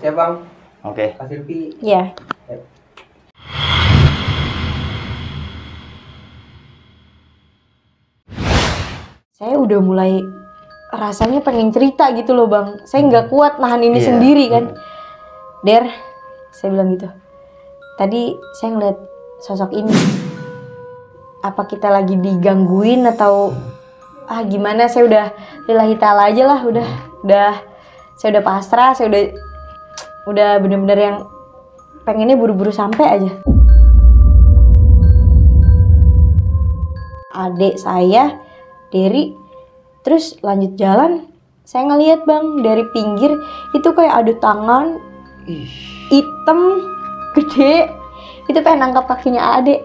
Siap ya, bang. Oke. Okay. Pak Silvi. Iya. Saya udah mulai rasanya pengen cerita gitu loh bang. Saya hmm. nggak kuat nahan ini yeah. sendiri kan. Yeah. Hmm. Der, saya bilang gitu. Tadi saya ngeliat sosok ini. Apa kita lagi digangguin atau ah gimana? Saya udah lillahi ta'ala aja lah. Udah, udah. Saya udah pasrah. Saya udah udah bener-bener yang pengennya buru-buru sampai aja adik saya Derry terus lanjut jalan saya ngeliat bang dari pinggir itu kayak adu tangan hitam gede itu pengen nangkap kakinya adik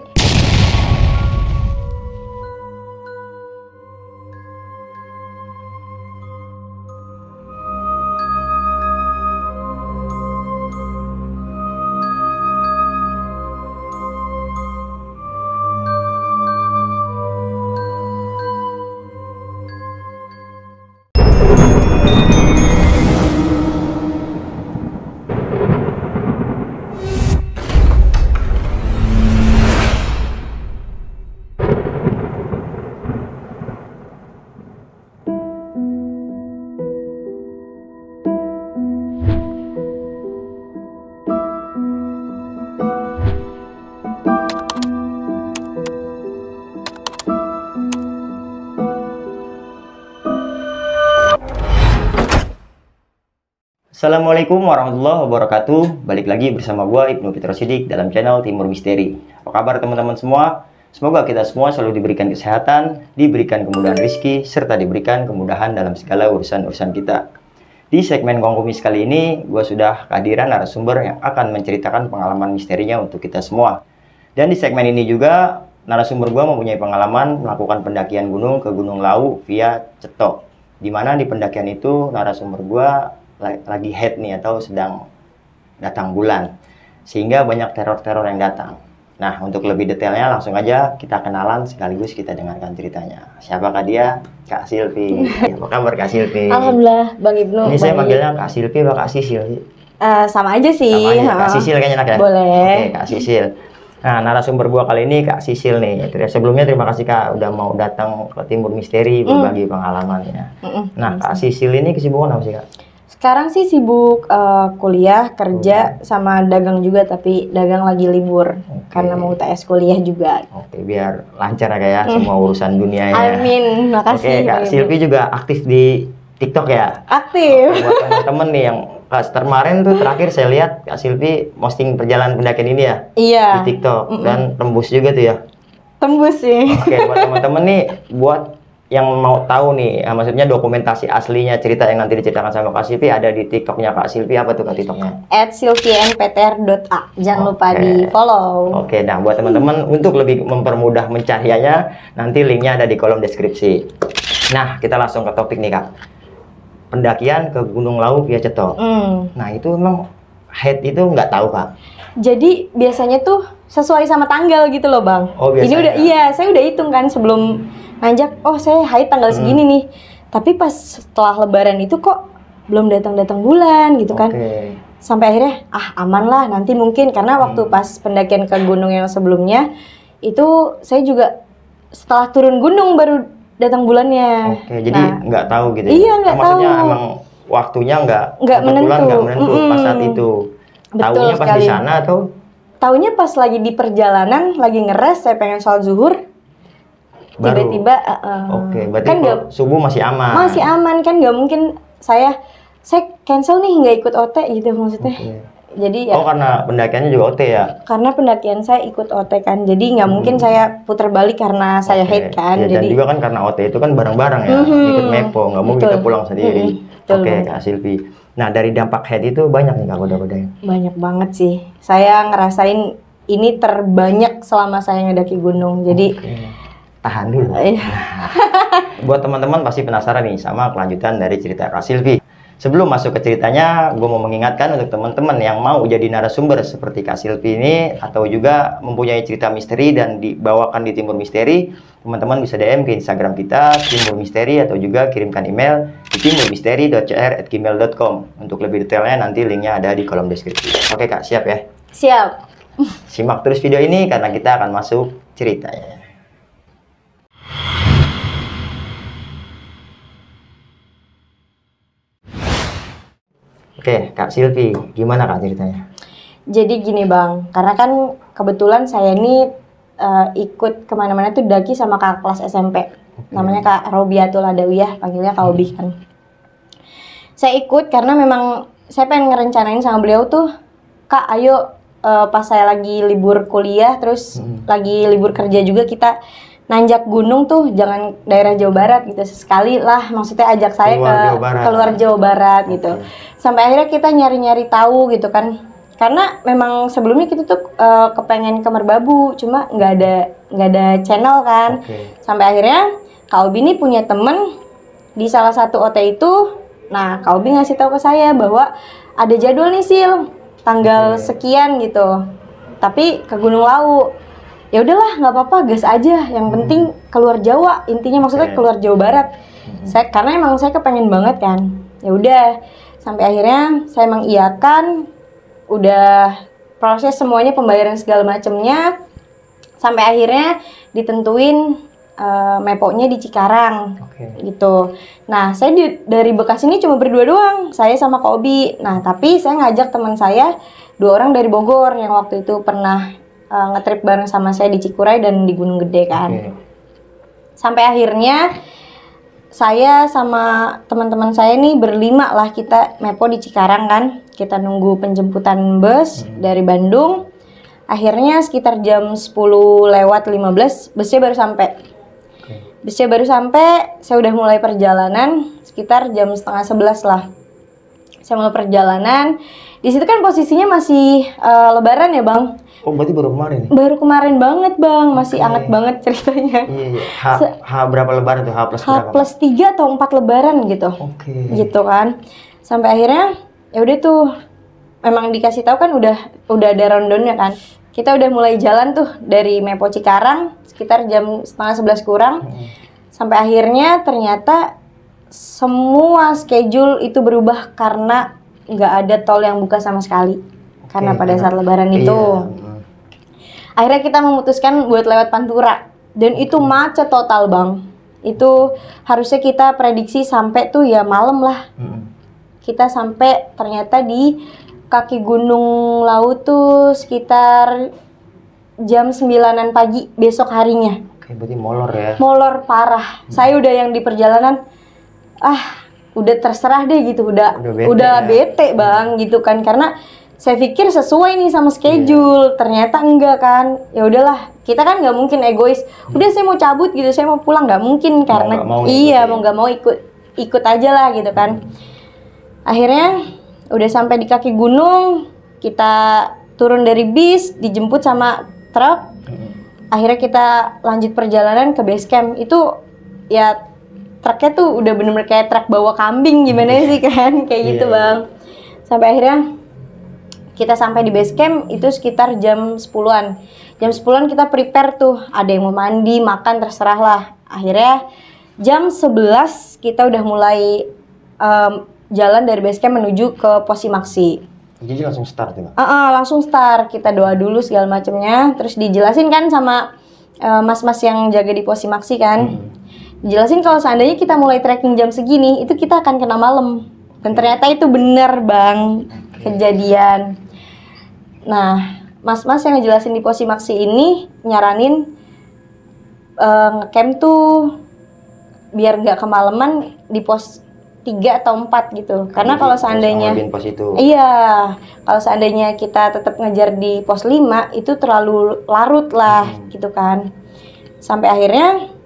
Assalamualaikum warahmatullahi wabarakatuh. Balik lagi bersama gue Ibnu Petro Sidik dalam channel Timur Misteri. Apa kabar teman-teman semua? Semoga kita semua selalu diberikan kesehatan, diberikan kemudahan rezeki, serta diberikan kemudahan dalam segala urusan-urusan kita. Di segmen Kongkumis kali ini, gue sudah kehadiran narasumber yang akan menceritakan pengalaman misterinya untuk kita semua. Dan di segmen ini juga, narasumber gue mempunyai pengalaman melakukan pendakian gunung ke Gunung Lau via Cetok. Di mana di pendakian itu narasumber gue lagi head nih atau sedang datang bulan sehingga banyak teror-teror yang datang. Nah, untuk lebih detailnya langsung aja kita kenalan sekaligus kita dengarkan ceritanya. Siapakah dia? Kak Silvi. Apa kabar Kak Silvi? Alhamdulillah, Bang Ibnu. Ini saya panggilnya Kak Silvi atau Kak Sisil? Uh, sama aja sih. Sama aja. Kak Sisil kayaknya enak ya? Boleh. Oke, Kak Sisil. Nah, narasumber gua kali ini Kak Sisil nih. Sebelumnya terima kasih Kak udah mau datang ke Timur Misteri mm. berbagi mm. pengalamannya. Mm -mm. Nah, Kak Sisil ini kesibukan apa sih Kak? Sekarang sih sibuk uh, kuliah, kerja, oh. sama dagang juga, tapi dagang lagi libur okay. karena mau UTS kuliah juga. Oke, okay, biar lancar ya kayak ya, semua urusan dunia ya. Amin, makasih. Oke, okay, Kak Silvi juga aktif di TikTok ya? Aktif. oh, buat temen-temen nih yang pas kemarin tuh terakhir saya lihat Kak Silvi posting perjalanan pendakian ini ya? Iya. Di TikTok mm -mm. dan tembus juga tuh ya? Tembus sih. Oke, buat temen temen nih buat yang mau tahu nih, ah, maksudnya dokumentasi aslinya cerita yang nanti diceritakan sama Kak Silvi ada di TikToknya Kak Silvi apa tuh Kak iya. TikToknya? At silvianptr.a Jangan okay. lupa di follow. Oke, okay, nah buat teman-teman untuk lebih mempermudah mencarinya nanti linknya ada di kolom deskripsi. Nah, kita langsung ke topik nih Kak. Pendakian ke Gunung Lawu via Ceto. Mm. Nah, itu emang head itu nggak tahu Kak? Jadi biasanya tuh sesuai sama tanggal gitu loh Bang. Oh, biasanya. Ini udah iya, saya udah hitung kan sebelum mm ngajak oh saya haid tanggal hmm. segini nih tapi pas setelah lebaran itu kok belum datang datang bulan gitu kan sampai akhirnya ah aman lah nanti mungkin karena hmm. waktu pas pendakian ke gunung yang sebelumnya itu saya juga setelah turun gunung baru datang bulannya oke okay, jadi nah. nggak nah, tahu gitu ya? iya nggak oh, tahu maksudnya emang waktunya nggak nggak menentu, bulan, gak menentu mm -hmm. pas saat itu Betul Taunya pas sekali. di sana atau? Taunya pas lagi di perjalanan, lagi ngeres, saya pengen sholat zuhur, tiba-tiba uh, oke okay, kan gak, subuh masih aman masih aman kan nggak mungkin saya saya cancel nih nggak ikut OT gitu maksudnya okay. jadi ya oh karena pendakiannya juga OT ya karena pendakian saya ikut OT kan jadi nggak hmm. mungkin saya putar balik karena saya okay. hate kan ya, jadi dan juga kan karena OT itu kan bareng-bareng ya hmm. ikut mepo nggak mau kita pulang sendiri hmm. oke okay, kak Silvi nah dari dampak head itu banyak nih kak kuda banyak banget sih saya ngerasain ini terbanyak selama saya ngedaki gunung jadi okay tahan dulu. Iya. Nah, buat teman-teman pasti penasaran nih sama kelanjutan dari cerita Kak Silvi. Sebelum masuk ke ceritanya, gue mau mengingatkan untuk teman-teman yang mau jadi narasumber seperti Kak Silvi ini atau juga mempunyai cerita misteri dan dibawakan di Timur Misteri, teman-teman bisa DM ke Instagram kita Timur Misteri atau juga kirimkan email di timurmisteri.cr@gmail.com. Untuk lebih detailnya nanti linknya ada di kolom deskripsi. Oke Kak, siap ya? Siap. Simak terus video ini karena kita akan masuk ceritanya. Oke, Kak Silvi, gimana Kak ceritanya? Jadi gini Bang, karena kan kebetulan saya ini uh, ikut kemana-mana tuh daki sama kak kelas SMP. Okay. Namanya Kak Robiatul Adawiyah, panggilnya Kak hmm. Obi kan. Saya ikut karena memang saya pengen ngerencanain sama beliau tuh, Kak ayo uh, pas saya lagi libur kuliah terus hmm. lagi libur kerja juga kita nanjak gunung tuh jangan daerah Jawa Barat gitu sekali lah maksudnya ajak saya keluar ke Jawa Barat. keluar Jawa Barat gitu sampai akhirnya kita nyari-nyari tahu gitu kan karena memang sebelumnya kita tuh uh, kepengen ke Merbabu cuma nggak ada nggak ada channel kan okay. sampai akhirnya Kak Obi ini punya temen di salah satu OT itu nah Kak Obi ngasih tahu ke saya bahwa ada jadwal nih Sil tanggal okay. sekian gitu tapi ke Gunung Lawu ya udahlah nggak apa-apa gas aja yang hmm. penting keluar Jawa intinya maksudnya iya. keluar Jawa Barat hmm. saya karena emang saya kepengen banget kan ya udah sampai akhirnya saya mengiakan udah proses semuanya pembayaran segala macemnya sampai akhirnya ditentuin uh, eh, mepoknya di Cikarang okay. gitu. Nah saya di, dari Bekasi ini cuma berdua doang, saya sama Kobi. Nah tapi saya ngajak teman saya dua orang dari Bogor yang waktu itu pernah uh, ngetrip bareng sama saya di Cikuray dan di Gunung Gede kan. Okay. Sampai akhirnya saya sama teman-teman saya ini berlima lah kita mepo di Cikarang kan. Kita nunggu penjemputan bus hmm. dari Bandung. Akhirnya sekitar jam 10 lewat 15 busnya baru sampai. Okay. Busnya baru sampai, saya udah mulai perjalanan sekitar jam setengah sebelas lah. Saya mulai perjalanan, di situ kan posisinya masih uh, lebaran ya, Bang? Oh, berarti baru kemarin? Ya? Baru kemarin banget, Bang. Masih okay. anget banget ceritanya. Iya, iya. H, H berapa lebaran tuh? H plus H berapa? H plus tiga atau empat lebaran gitu. Oke. Okay. Gitu kan. Sampai akhirnya ya udah tuh memang dikasih tahu kan udah udah ada rundownnya kan. Kita udah mulai jalan tuh dari Mepo Cikarang sekitar jam setengah sebelas kurang. Hmm. Sampai akhirnya ternyata semua schedule itu berubah karena nggak ada tol yang buka sama sekali okay, karena pada saat lebaran iya. itu akhirnya kita memutuskan buat lewat Pantura dan itu macet total bang itu harusnya kita prediksi sampai tuh ya malam lah kita sampai ternyata di kaki gunung laut tuh sekitar jam sembilanan pagi besok harinya Oke, berarti molor ya molor parah saya udah yang di perjalanan ah udah terserah deh gitu udah udah bete, udah ya. bang gitu kan karena saya pikir sesuai nih sama schedule yeah. ternyata enggak kan ya udahlah kita kan nggak mungkin egois hmm. udah saya mau cabut gitu saya mau pulang nggak mungkin karena mau, mau iya ya. mau nggak mau ikut ikut aja lah gitu kan akhirnya udah sampai di kaki gunung kita turun dari bis dijemput sama truk hmm. akhirnya kita lanjut perjalanan ke base camp itu ya tracknya tuh udah bener-bener kayak track bawa kambing gimana iya. sih kan kayak yeah. gitu iya. bang sampai akhirnya kita sampai di base camp itu sekitar jam 10-an jam 10-an kita prepare tuh ada yang mau mandi makan terserah lah akhirnya jam 11 kita udah mulai um, jalan dari base camp menuju ke posimaksi jadi langsung start ya? Uh, uh, langsung start kita doa dulu segala macamnya terus dijelasin kan sama eh, mas-mas uh, yang jaga di posimaksi kan hmm. Jelasin kalau seandainya kita mulai tracking jam segini, itu kita akan kena malam. Dan ternyata itu benar, Bang, kejadian. Nah, mas-mas yang ngejelasin di posisi maksi ini nyaranin uh, ngecamp tuh biar nggak kemalaman di pos 3 atau 4 gitu. Karena kalau seandainya pos itu. Iya, kalau seandainya kita tetap ngejar di pos 5 itu terlalu larut lah hmm. gitu kan. Sampai akhirnya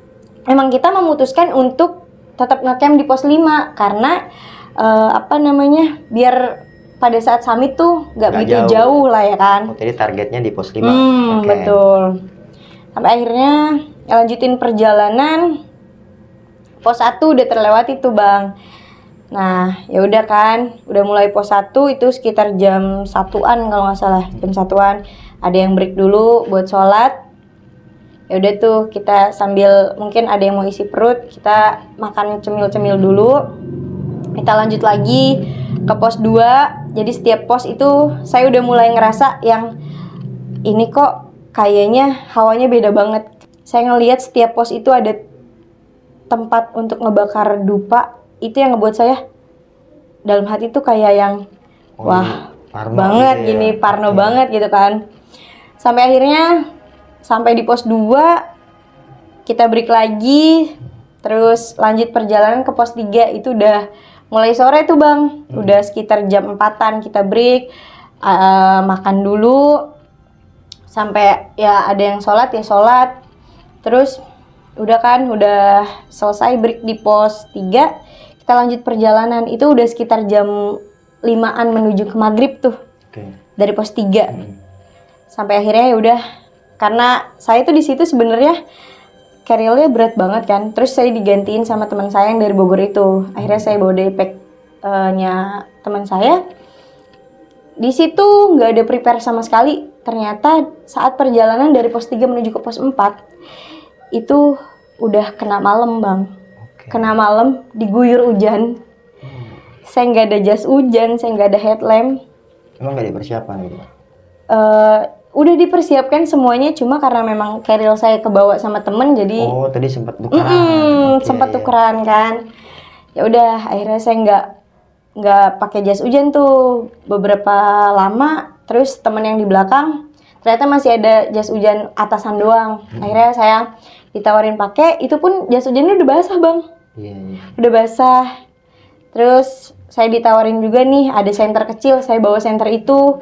Emang kita memutuskan untuk tetap ngecamp di pos 5 karena uh, apa namanya biar pada saat summit tuh nggak begitu jauh. jauh lah ya kan. Oh, jadi targetnya di pos 5. Hmm, okay. betul. Sampai akhirnya ya lanjutin perjalanan pos 1 udah terlewati tuh, Bang. Nah, ya udah kan, udah mulai pos 1 itu sekitar jam satuan kalau nggak salah, jam satuan. Ada yang break dulu buat sholat, ya udah tuh kita sambil mungkin ada yang mau isi perut kita makan cemil-cemil dulu kita lanjut lagi ke pos 2 jadi setiap pos itu saya udah mulai ngerasa yang ini kok kayaknya hawanya beda banget saya ngelihat setiap pos itu ada tempat untuk ngebakar dupa itu yang ngebuat saya dalam hati tuh kayak yang oh, wah parno banget gitu ya. parno banget gitu kan sampai akhirnya sampai di pos 2 kita break lagi terus lanjut perjalanan ke pos 3 itu udah mulai sore tuh bang hmm. udah sekitar jam 4an kita break uh, makan dulu sampai ya ada yang sholat ya sholat terus udah kan udah selesai break di pos 3 kita lanjut perjalanan itu udah sekitar jam 5an menuju ke maghrib tuh okay. dari pos 3 hmm. sampai akhirnya ya udah karena saya tuh di situ sebenarnya karirnya berat banget kan terus saya digantiin sama teman saya yang dari Bogor itu akhirnya saya bawa pack nya teman saya di situ nggak ada prepare sama sekali ternyata saat perjalanan dari pos 3 menuju ke pos 4 itu udah kena malam bang okay. kena malam diguyur hujan hmm. saya nggak ada jas hujan saya nggak ada headlamp emang nggak ada persiapan gitu uh, udah dipersiapkan semuanya cuma karena memang keril saya kebawa sama temen jadi oh tadi sempat tukeran mm -hmm, okay, sempat tukeran kan ya udah akhirnya saya nggak nggak pakai jas hujan tuh beberapa lama terus temen yang di belakang ternyata masih ada jas hujan atasan doang hmm. akhirnya saya ditawarin pakai itu pun jas hujannya udah basah bang yeah. Iya. udah basah terus saya ditawarin juga nih ada senter kecil saya bawa senter itu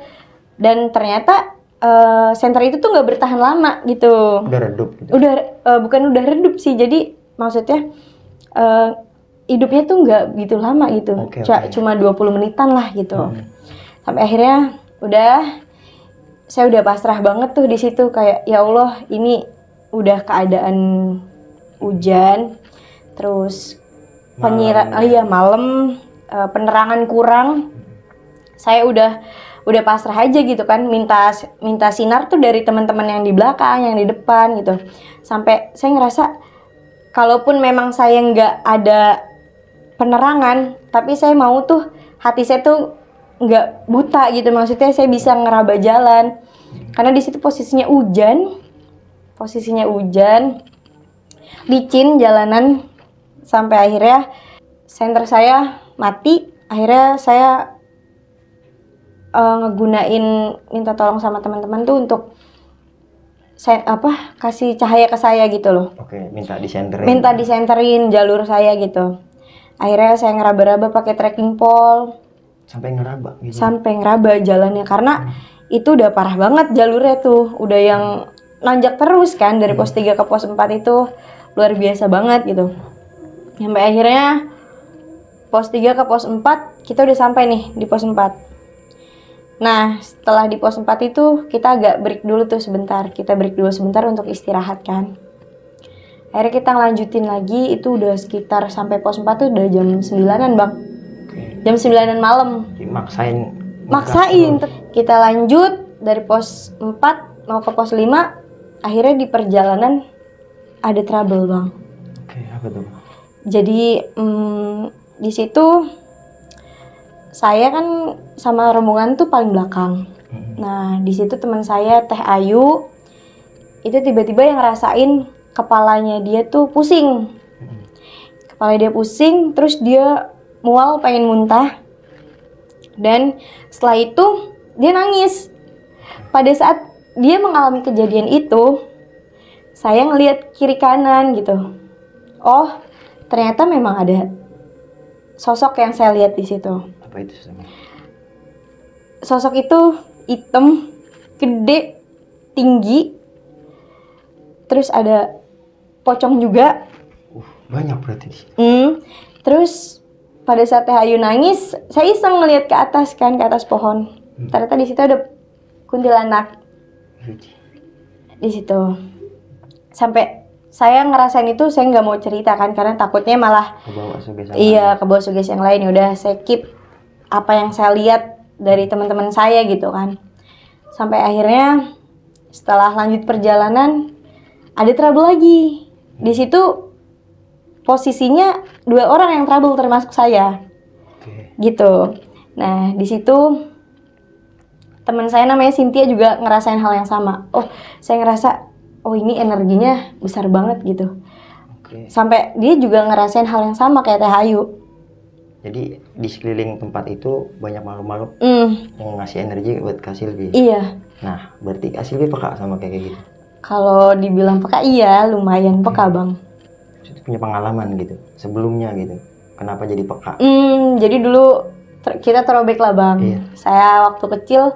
dan ternyata uh, eh, center itu tuh nggak bertahan lama gitu. Udah redup. Gitu. Udah uh, bukan udah redup sih, jadi maksudnya uh, hidupnya tuh nggak gitu lama gitu. Okay, okay. Cuma 20 menitan lah gitu. Hmm. Sampai akhirnya udah saya udah pasrah banget tuh di situ kayak ya Allah ini udah keadaan hujan terus penyira Oh iya malam uh, penerangan kurang saya udah udah pasrah aja gitu kan minta minta sinar tuh dari teman-teman yang di belakang yang di depan gitu sampai saya ngerasa kalaupun memang saya nggak ada penerangan tapi saya mau tuh hati saya tuh nggak buta gitu maksudnya saya bisa ngeraba jalan karena di situ posisinya hujan posisinya hujan licin jalanan sampai akhirnya senter saya mati akhirnya saya uh, ngegunain minta tolong sama teman-teman tuh untuk saya apa kasih cahaya ke saya gitu loh. Oke, minta disenterin. Minta disenterin jalur saya gitu. Akhirnya saya ngeraba-raba pakai trekking pole. Sampai ngeraba gitu. Sampai ngeraba jalannya karena hmm. itu udah parah banget jalurnya tuh, udah yang nanjak terus kan dari hmm. pos 3 ke pos 4 itu luar biasa banget gitu. Sampai akhirnya pos 3 ke pos 4 kita udah sampai nih di pos 4 Nah, setelah di pos 4 itu kita agak break dulu tuh sebentar. Kita break dulu sebentar untuk istirahat kan. Akhirnya kita lanjutin lagi itu udah sekitar sampai pos 4 tuh udah jam 9-an, Bang. Jam 9-an malam. Maksain maksain. Kita lanjut dari pos 4 mau ke pos 5, akhirnya di perjalanan ada trouble, Bang. Oke, apa tuh? Jadi, hmm, di situ saya kan sama rombongan tuh paling belakang. Hmm. Nah, di situ teman saya Teh Ayu itu tiba-tiba yang ngerasain kepalanya dia tuh pusing. Hmm. Kepala dia pusing, terus dia mual pengen muntah. Dan setelah itu dia nangis. Pada saat dia mengalami kejadian itu, saya ngelihat kiri kanan gitu. Oh, ternyata memang ada sosok yang saya lihat di situ apa itu sosoknya? sosok itu hitam gede tinggi terus ada pocong juga uh, banyak berarti Hmm. terus pada saat Teh nangis saya iseng ngeliat ke atas kan ke atas pohon hmm. ternyata di situ ada kuntilanak di situ sampai saya ngerasain itu saya nggak mau cerita kan karena takutnya malah ke bawah iya ke bawah sugesti yang lain ya udah saya keep apa yang saya lihat dari teman-teman saya gitu kan sampai akhirnya setelah lanjut perjalanan ada trouble lagi di situ posisinya dua orang yang trouble termasuk saya Oke. gitu nah di situ teman saya namanya Cynthia juga ngerasain hal yang sama oh saya ngerasa oh ini energinya besar banget gitu Oke. sampai dia juga ngerasain hal yang sama kayak Teh Ayu jadi di sekeliling tempat itu banyak makhluk-makhluk mm. yang ngasih energi buat Kak Silvi. Iya. Nah, berarti Kak Silvi peka sama kayak gitu. Kalau dibilang peka iya, lumayan peka, hmm. Bang. Itu punya pengalaman gitu sebelumnya gitu. Kenapa jadi peka? mm, jadi dulu ter kita terobek lah, Bang. Iya. Saya waktu kecil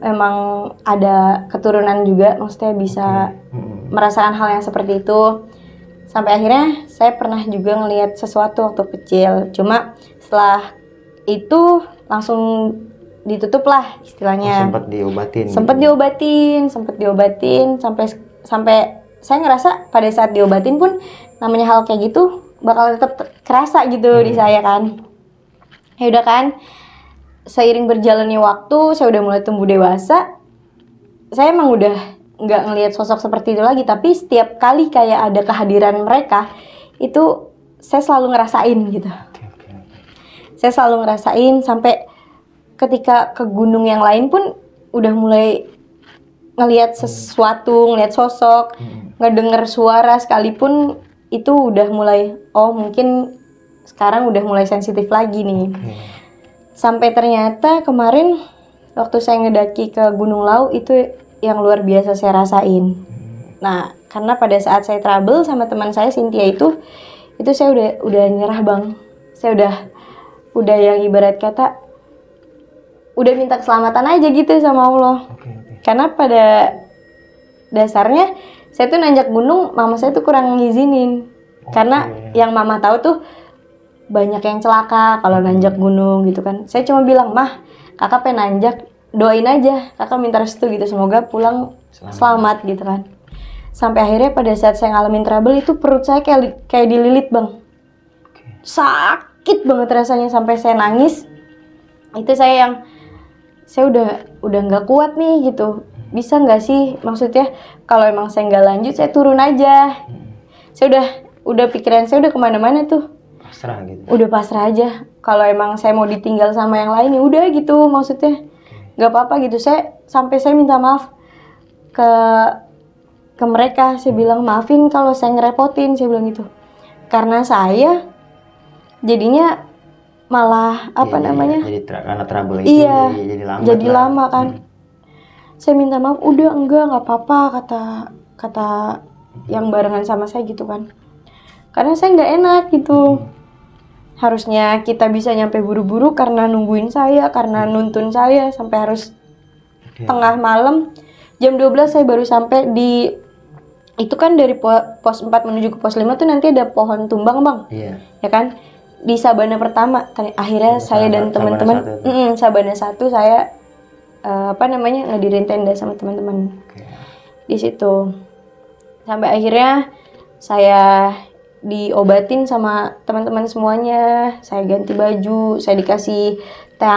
memang ada keturunan juga, maksudnya bisa okay. Hmm. merasakan hal yang seperti itu. Sampai akhirnya saya pernah juga ngelihat sesuatu waktu kecil. Cuma setelah itu langsung ditutup lah istilahnya. Oh, sempat diobatin. Sempat gitu. diobatin, sempat diobatin sampai sampai saya ngerasa pada saat diobatin pun namanya hal kayak gitu bakal tetap kerasa gitu hmm. di saya kan. Ya udah kan. Seiring berjalannya waktu, saya udah mulai tumbuh dewasa. Saya emang udah nggak ngelihat sosok seperti itu lagi, tapi setiap kali kayak ada kehadiran mereka, itu saya selalu ngerasain gitu. Oke saya selalu ngerasain sampai ketika ke gunung yang lain pun udah mulai ngelihat hmm. sesuatu, ngelihat sosok, hmm. ngedenger suara sekalipun itu udah mulai oh mungkin sekarang udah mulai sensitif lagi nih. Okay. Sampai ternyata kemarin waktu saya ngedaki ke Gunung Lau itu yang luar biasa saya rasain. Hmm. Nah, karena pada saat saya trouble sama teman saya Cynthia itu itu saya udah udah nyerah, Bang. Saya udah udah yang ibarat kata udah minta keselamatan aja gitu sama Allah. Okay, okay. Karena pada dasarnya saya tuh nanjak gunung, mama saya tuh kurang ngizinin. Okay. Karena yang mama tahu tuh banyak yang celaka kalau nanjak gunung gitu kan. Saya cuma bilang, "Mah, kakak pengen nanjak, doain aja. Kakak minta restu gitu, semoga pulang selamat, selamat gitu kan." Sampai akhirnya pada saat saya ngalamin trouble itu perut saya kayak kayak dililit, Bang. Okay. Sak sakit banget rasanya sampai saya nangis itu saya yang saya udah udah nggak kuat nih gitu bisa nggak sih maksudnya kalau emang saya nggak lanjut saya turun aja saya udah udah pikiran saya udah kemana-mana tuh pasrah gitu udah pasrah aja kalau emang saya mau ditinggal sama yang lain ya udah gitu maksudnya nggak apa-apa gitu saya sampai saya minta maaf ke ke mereka saya bilang maafin kalau saya ngerepotin saya bilang gitu karena saya jadinya malah apa namanya jadi karena trouble itu iya, jadi, jadi lama jadi lah. lama kan hmm. saya minta maaf udah enggak nggak apa-apa kata kata hmm. yang barengan sama saya gitu kan karena saya nggak enak gitu hmm. harusnya kita bisa nyampe buru-buru karena nungguin saya karena hmm. nuntun saya sampai harus okay. tengah malam jam 12 saya baru sampai di itu kan dari pos 4 menuju ke pos 5 tuh nanti ada pohon tumbang bang yeah. ya kan di Sabana pertama akhirnya Sabana, oh, saya dan teman-teman Sabana, mm, Sabana satu saya uh, apa namanya ngadirin tenda sama teman-teman okay. di situ sampai akhirnya saya diobatin sama teman-teman semuanya saya ganti baju saya dikasih teh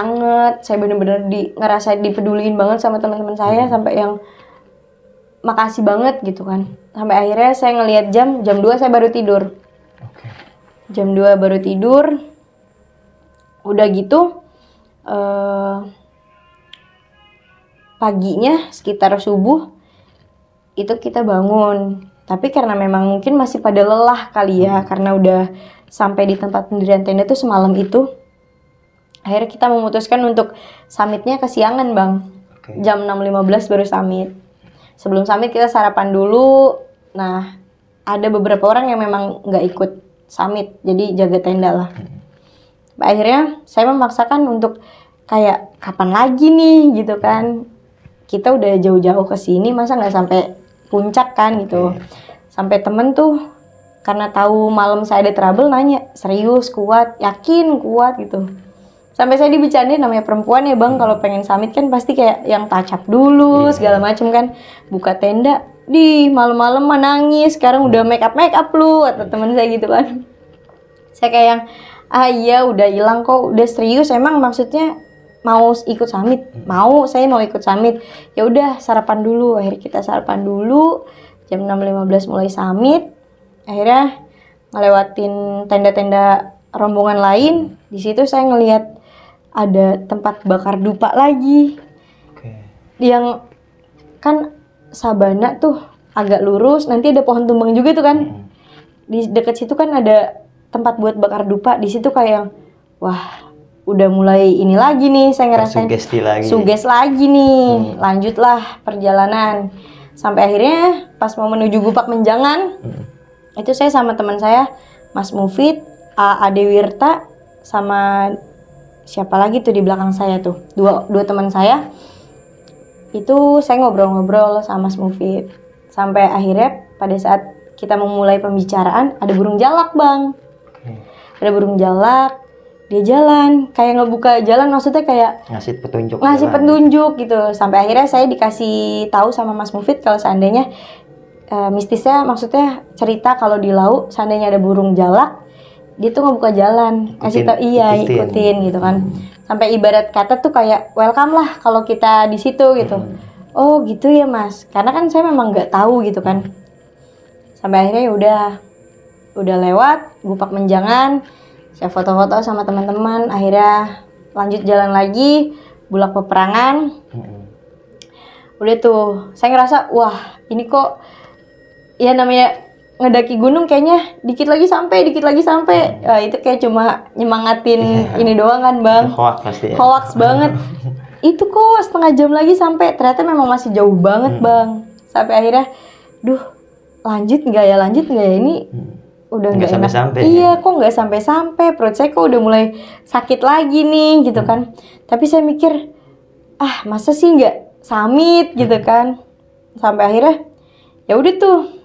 saya bener-bener di ngerasa dipeduliin banget sama teman-teman saya hmm. sampai yang makasih banget gitu kan sampai akhirnya saya ngelihat jam jam 2 saya baru tidur jam 2 baru tidur udah gitu eh, paginya sekitar subuh itu kita bangun tapi karena memang mungkin masih pada lelah kali ya hmm. karena udah sampai di tempat pendirian tenda tuh semalam itu akhirnya kita memutuskan untuk summitnya kesiangan bang okay. jam 6.15 baru summit sebelum summit kita sarapan dulu nah ada beberapa orang yang memang nggak ikut summit jadi jaga tenda lah akhirnya saya memaksakan untuk kayak kapan lagi nih gitu kan kita udah jauh-jauh ke sini masa nggak sampai puncak kan gitu sampai temen tuh karena tahu malam saya ada trouble nanya serius kuat yakin kuat gitu sampai saya dibicarain namanya perempuan ya bang kalau pengen summit kan pasti kayak yang tacap dulu iya. segala macam kan buka tenda di malam-malam menangis sekarang udah make up make up lu atau teman saya gitu kan saya kayak yang ah iya udah hilang kok udah serius emang maksudnya mau ikut summit mau saya mau ikut summit ya udah sarapan dulu akhirnya kita sarapan dulu jam 6.15 mulai summit akhirnya ngelewatin tenda-tenda rombongan lain di situ saya ngelihat ada tempat bakar dupa lagi Oke. yang kan sabana tuh agak lurus nanti ada pohon tumbang juga tuh kan hmm. di dekat situ kan ada tempat buat bakar dupa di situ kayak yang wah udah mulai ini lagi nih saya ngerasain sugesti lagi suges lagi nih hmm. lanjutlah perjalanan sampai akhirnya pas mau menuju Gupak Menjangan hmm. itu saya sama teman saya Mas Mufid Ade Wirta sama siapa lagi tuh di belakang saya tuh dua dua teman saya itu saya ngobrol-ngobrol sama Mas Mufid sampai akhirnya pada saat kita memulai pembicaraan ada burung jalak bang hmm. ada burung jalak dia jalan kayak ngebuka jalan maksudnya kayak ngasih petunjuk ngasih jalan. petunjuk gitu sampai akhirnya saya dikasih tahu sama Mas Mufid kalau seandainya uh, mistisnya maksudnya cerita kalau di laut seandainya ada burung jalak dia tuh ngebuka jalan kasih tau iya ikutin. ikutin gitu kan hmm. sampai ibarat kata tuh kayak welcome lah kalau kita di situ gitu hmm. oh gitu ya mas karena kan saya memang nggak tahu gitu kan sampai akhirnya ya udah udah lewat gupak menjangan saya foto-foto sama teman-teman akhirnya lanjut jalan lagi bulak peperangan hmm. udah tuh saya ngerasa wah ini kok ya namanya ngedaki gunung kayaknya dikit lagi sampai dikit lagi sampai nah, itu kayak cuma nyemangatin yeah. ini doang kan bang hoax pasti ya. hoax banget itu kok setengah jam lagi sampai ternyata memang masih jauh banget hmm. bang sampai akhirnya duh lanjut nggak ya lanjut nggak ya ini hmm. udah nggak sampai sampai ya? iya kok nggak sampai sampai perut saya kok udah mulai sakit lagi nih gitu hmm. kan tapi saya mikir ah masa sih nggak samit hmm. gitu kan sampai akhirnya ya udah tuh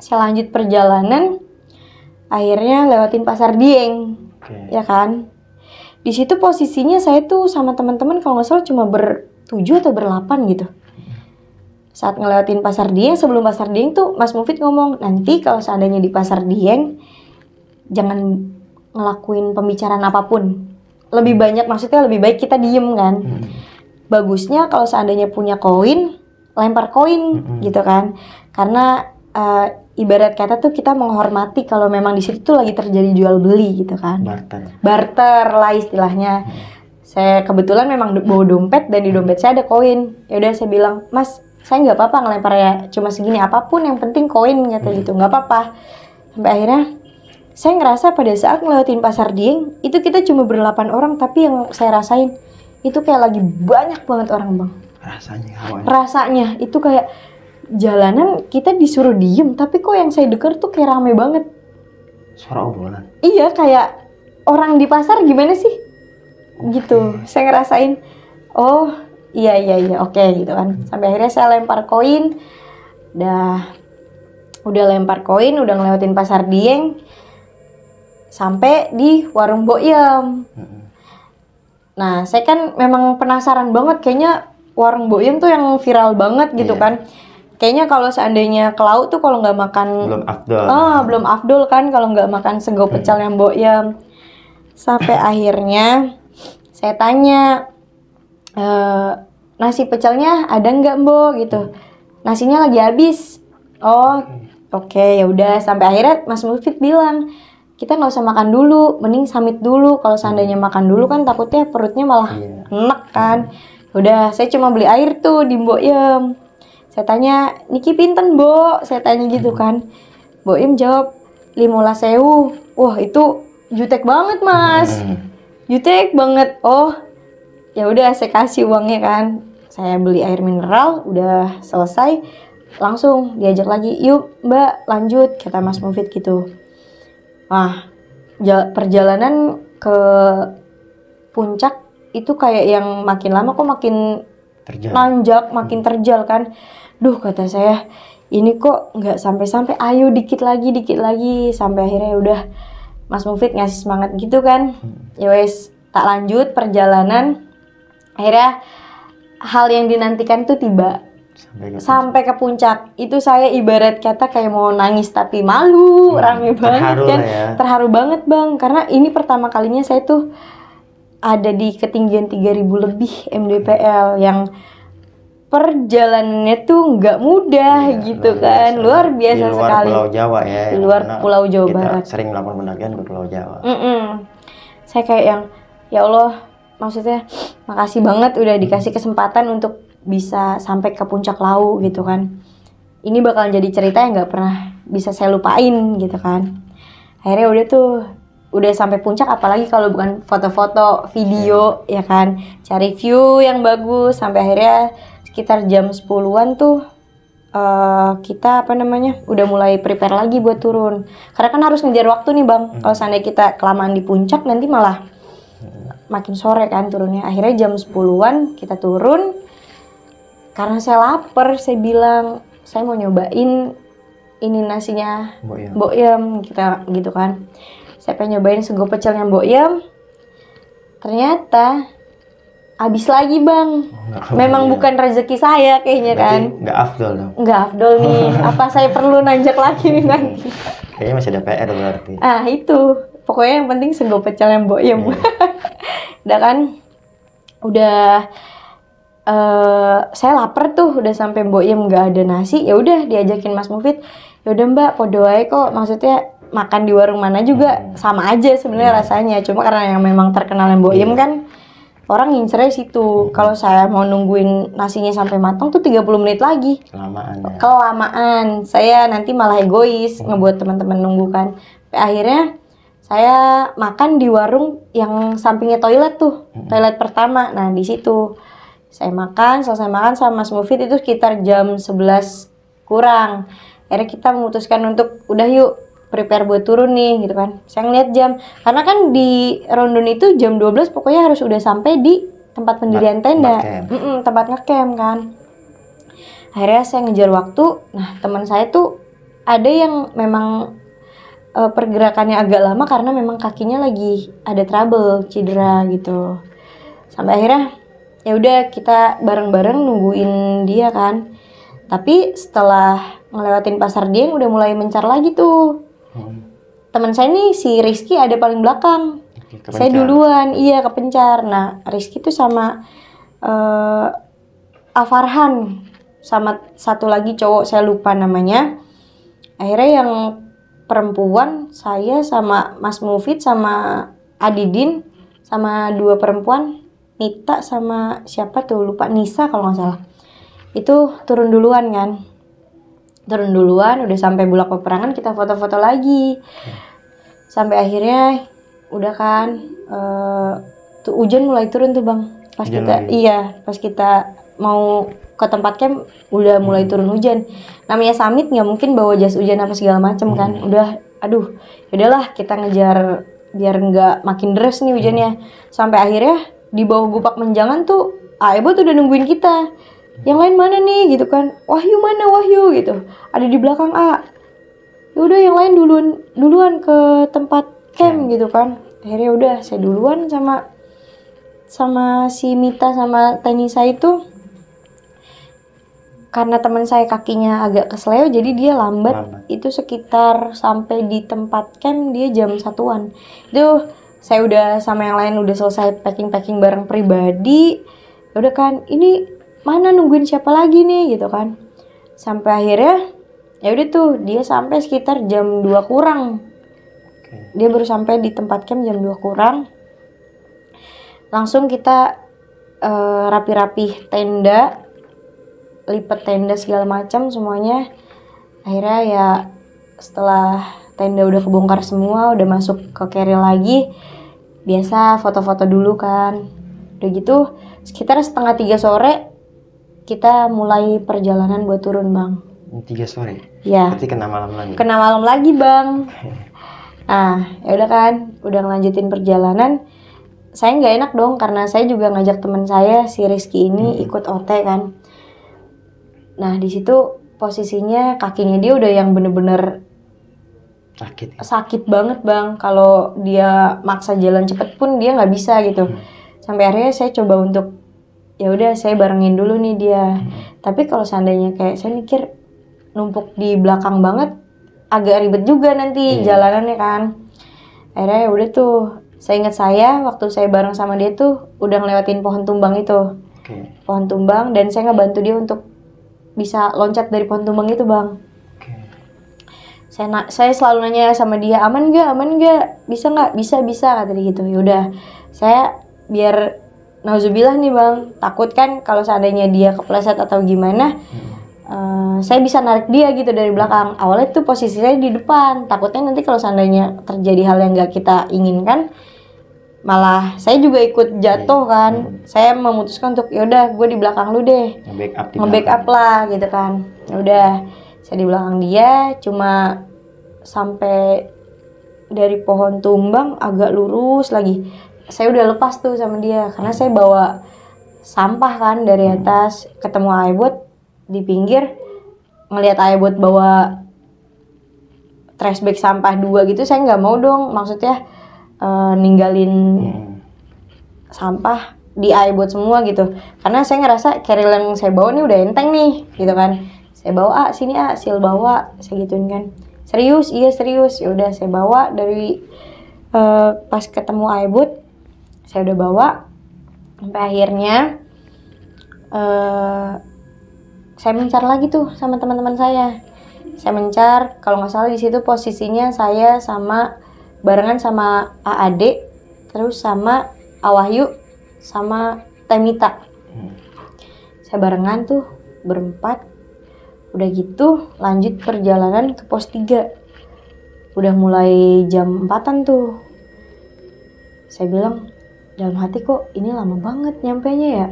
saya lanjut perjalanan akhirnya lewatin pasar Dieng okay. ya kan di situ posisinya saya tuh sama teman-teman kalau nggak salah cuma bertujuh atau berlapan gitu saat ngelewatin pasar Dieng sebelum pasar Dieng tuh Mas Mufid ngomong nanti kalau seandainya di pasar Dieng jangan ngelakuin pembicaraan apapun lebih hmm. banyak maksudnya lebih baik kita diem kan hmm. bagusnya kalau seandainya punya koin lempar koin hmm. gitu kan karena uh, ibarat kata tuh kita menghormati kalau memang di situ tuh lagi terjadi jual beli gitu kan. Barter. Barter lah istilahnya. Hmm. Saya kebetulan memang bawa dompet dan di hmm. dompet saya ada koin. Ya udah saya bilang, "Mas, saya nggak apa-apa ngelempar ya, cuma segini apapun yang penting koin," gitu hmm. gitu. nggak apa-apa. Sampai akhirnya saya ngerasa pada saat ngelewatin pasar Dieng, itu kita cuma berdelapan orang tapi yang saya rasain itu kayak lagi banyak banget orang, Bang. Rasanya Rasanya itu kayak jalanan kita disuruh diem tapi kok yang saya dengar tuh kayak rame banget suara obrolan iya kayak orang di pasar gimana sih okay. gitu saya ngerasain oh iya iya iya oke okay, gitu kan sampai akhirnya saya lempar koin dah udah lempar koin udah ngelewatin pasar dieng sampai di warung boyem nah saya kan memang penasaran banget kayaknya warung boyem tuh yang viral banget gitu yeah. kan kayaknya kalau seandainya ke laut tuh kalau nggak makan belum afdol ah belum afdol kan kalau nggak makan sego pecel yang ya sampai akhirnya saya tanya e, nasi pecelnya ada nggak mbok gitu nasinya lagi habis oh oke okay, ya udah sampai akhirnya mas Mufid bilang kita nggak usah makan dulu mending samit dulu kalau seandainya hmm. makan dulu kan takutnya perutnya malah yeah. enak kan udah saya cuma beli air tuh di mbok yem saya tanya niki pinten bo saya tanya gitu hmm. kan bo im jawab limola sewu wah itu jutek banget mas hmm. jutek banget oh ya udah saya kasih uangnya kan saya beli air mineral udah selesai langsung diajak lagi yuk mbak lanjut kata mas Mufid gitu wah perjalanan ke puncak itu kayak yang makin lama kok makin terjal. nanjak makin hmm. terjal kan duh kata saya ini kok nggak sampai-sampai ayo dikit lagi dikit lagi sampai akhirnya udah Mas Mufid ngasih semangat gitu kan hmm. ya tak lanjut perjalanan akhirnya hal yang dinantikan tuh tiba sampai ke, sampai ke puncak itu saya ibarat kata kayak mau nangis tapi malu hmm, rame banget terharu kan ya. terharu banget bang karena ini pertama kalinya saya tuh ada di ketinggian 3000 lebih MDPL yang perjalanannya tuh nggak mudah iya, gitu kan biasa. luar biasa di luar sekali Pulau Jawa ya di ya, luar Pulau Jawa kita Barat sering melakukan pendakian ke Pulau Jawa mm -mm. saya kayak yang ya Allah maksudnya makasih banget udah dikasih kesempatan untuk bisa sampai ke puncak lau gitu kan ini bakalan jadi cerita yang nggak pernah bisa saya lupain gitu kan akhirnya udah tuh udah sampai puncak apalagi kalau bukan foto-foto, video hmm. ya kan. Cari view yang bagus sampai akhirnya sekitar jam 10-an tuh uh, kita apa namanya? udah mulai prepare lagi buat turun. Karena kan harus ngejar waktu nih, Bang. Hmm. Kalau seandainya kita kelamaan di puncak nanti malah hmm. makin sore kan turunnya. Akhirnya jam 10-an kita turun. Karena saya lapar, saya bilang saya mau nyobain ini nasinya boyem, kita gitu kan saya pengen nyobain sego pecelnya Mbok Yem ternyata habis lagi bang oh, memang ya. bukan rezeki saya kayaknya Berarti kan nggak afdol dong nggak afdol nih apa saya perlu nanjak lagi nih nanti kayaknya masih ada PR berarti ah itu pokoknya yang penting sego pecel yang mbok ya yeah. udah kan udah uh, saya lapar tuh udah sampai mbok yem nggak ada nasi ya udah diajakin mas Mufid ya udah mbak podoai kok maksudnya makan di warung mana juga hmm. sama aja sebenarnya hmm. rasanya cuma karena yang memang terkenal yang boyem yeah. kan orang ngincernya situ hmm. kalau saya mau nungguin nasinya sampai matang tuh 30 menit lagi kelamaan ya. kelamaan saya nanti malah egois hmm. ngebuat teman-teman nunggu kan akhirnya saya makan di warung yang sampingnya toilet tuh hmm. toilet pertama nah di situ saya makan selesai makan sama Mas Mufid itu sekitar jam 11 kurang akhirnya kita memutuskan untuk udah yuk prepare buat turun nih gitu kan saya ngeliat jam karena kan di Rondon itu jam 12 pokoknya harus udah sampai di tempat pendirian tenda mm -mm, tempat ngecamp kan akhirnya saya ngejar waktu nah teman saya tuh ada yang memang uh, pergerakannya agak lama karena memang kakinya lagi ada trouble cedera gitu sampai akhirnya ya udah kita bareng-bareng nungguin dia kan tapi setelah ngelewatin pasar dia udah mulai mencar lagi tuh Hmm. teman saya nih si Rizky ada paling belakang kepencar. saya duluan iya kepencar nah Rizky itu sama uh, Afarhan sama satu lagi cowok saya lupa namanya akhirnya yang perempuan saya sama Mas Mufid sama Adidin sama dua perempuan Nita sama siapa tuh lupa Nisa kalau nggak salah itu turun duluan kan turun duluan udah sampai bulak peperangan kita foto-foto lagi sampai akhirnya udah kan uh, tuh hujan mulai turun tuh bang pas hujan kita lagi. iya pas kita mau ke tempat camp udah mulai hmm. turun hujan namanya summit nggak mungkin bawa jas hujan apa segala macem kan. hmm. kan udah aduh yaudahlah kita ngejar biar nggak makin deres nih hujannya hmm. sampai akhirnya di bawah gupak menjangan tuh Aebo tuh udah nungguin kita yang lain mana nih gitu kan Wahyu mana Wahyu gitu ada di belakang A ya udah yang lain duluan duluan ke tempat camp gitu kan akhirnya udah saya duluan sama sama si Mita sama Tenisa itu karena teman saya kakinya agak kesleo jadi dia lambat, Lama. itu sekitar sampai di tempat camp dia jam satuan itu saya udah sama yang lain udah selesai packing packing barang pribadi ya udah kan ini mana nungguin siapa lagi nih gitu kan sampai akhirnya ya udah tuh dia sampai sekitar jam 2 kurang dia baru sampai di tempat camp jam 2 kurang langsung kita rapi eh, rapi-rapi tenda lipat tenda segala macam semuanya akhirnya ya setelah tenda udah kebongkar semua udah masuk ke carry lagi biasa foto-foto dulu kan udah gitu sekitar setengah tiga sore kita mulai perjalanan buat turun bang. Hmm, tiga sore. Ya. Berarti kena malam lagi. Kena malam lagi bang. Ah, ya udah kan, udah ngelanjutin perjalanan. Saya nggak enak dong karena saya juga ngajak teman saya si Rizky ini hmm. ikut OT kan. Nah di situ posisinya kakinya dia udah yang bener-bener sakit. Ya? Sakit banget bang. Kalau dia maksa jalan cepet pun dia nggak bisa gitu. Hmm. Sampai akhirnya saya coba untuk ya udah saya barengin dulu nih dia tapi kalau seandainya kayak saya mikir numpuk di belakang banget agak ribet juga nanti hmm. jalanannya kan akhirnya ya udah tuh saya ingat saya waktu saya bareng sama dia tuh udah ngelewatin pohon tumbang itu okay. pohon tumbang dan saya ngebantu dia untuk bisa loncat dari pohon tumbang itu bang okay. saya saya selalu nanya sama dia aman gak aman gak bisa nggak bisa bisa kata gitu ya udah saya biar nauzubillah nih bang takut kan kalau seandainya dia kepleset atau gimana uh, saya bisa narik dia gitu dari belakang awalnya tuh posisinya di depan takutnya nanti kalau seandainya terjadi hal yang gak kita inginkan malah saya juga ikut jatuh iya. kan hmm. saya memutuskan untuk yaudah gue di belakang lu deh nge-backup nge lah gitu kan ya udah saya di belakang dia cuma sampai dari pohon tumbang agak lurus lagi saya udah lepas tuh sama dia karena saya bawa sampah kan dari hmm. atas ketemu Aibot di pinggir ngelihat Aibot bawa trash bag sampah dua gitu saya nggak mau dong maksudnya uh, ninggalin hmm. sampah di Aibot semua gitu karena saya ngerasa carrier yang saya bawa nih udah enteng nih gitu kan saya bawa ah sini ah sil bawa saya gituin kan serius iya serius ya udah saya bawa dari uh, pas ketemu Aibut saya udah bawa sampai akhirnya uh, saya mencar lagi tuh sama teman-teman saya saya mencar kalau nggak salah di situ posisinya saya sama barengan sama AAD terus sama Awahyu sama Temita saya barengan tuh berempat udah gitu lanjut perjalanan ke pos 3 udah mulai jam empatan tuh saya bilang dalam hati kok ini lama banget nyampe nya ya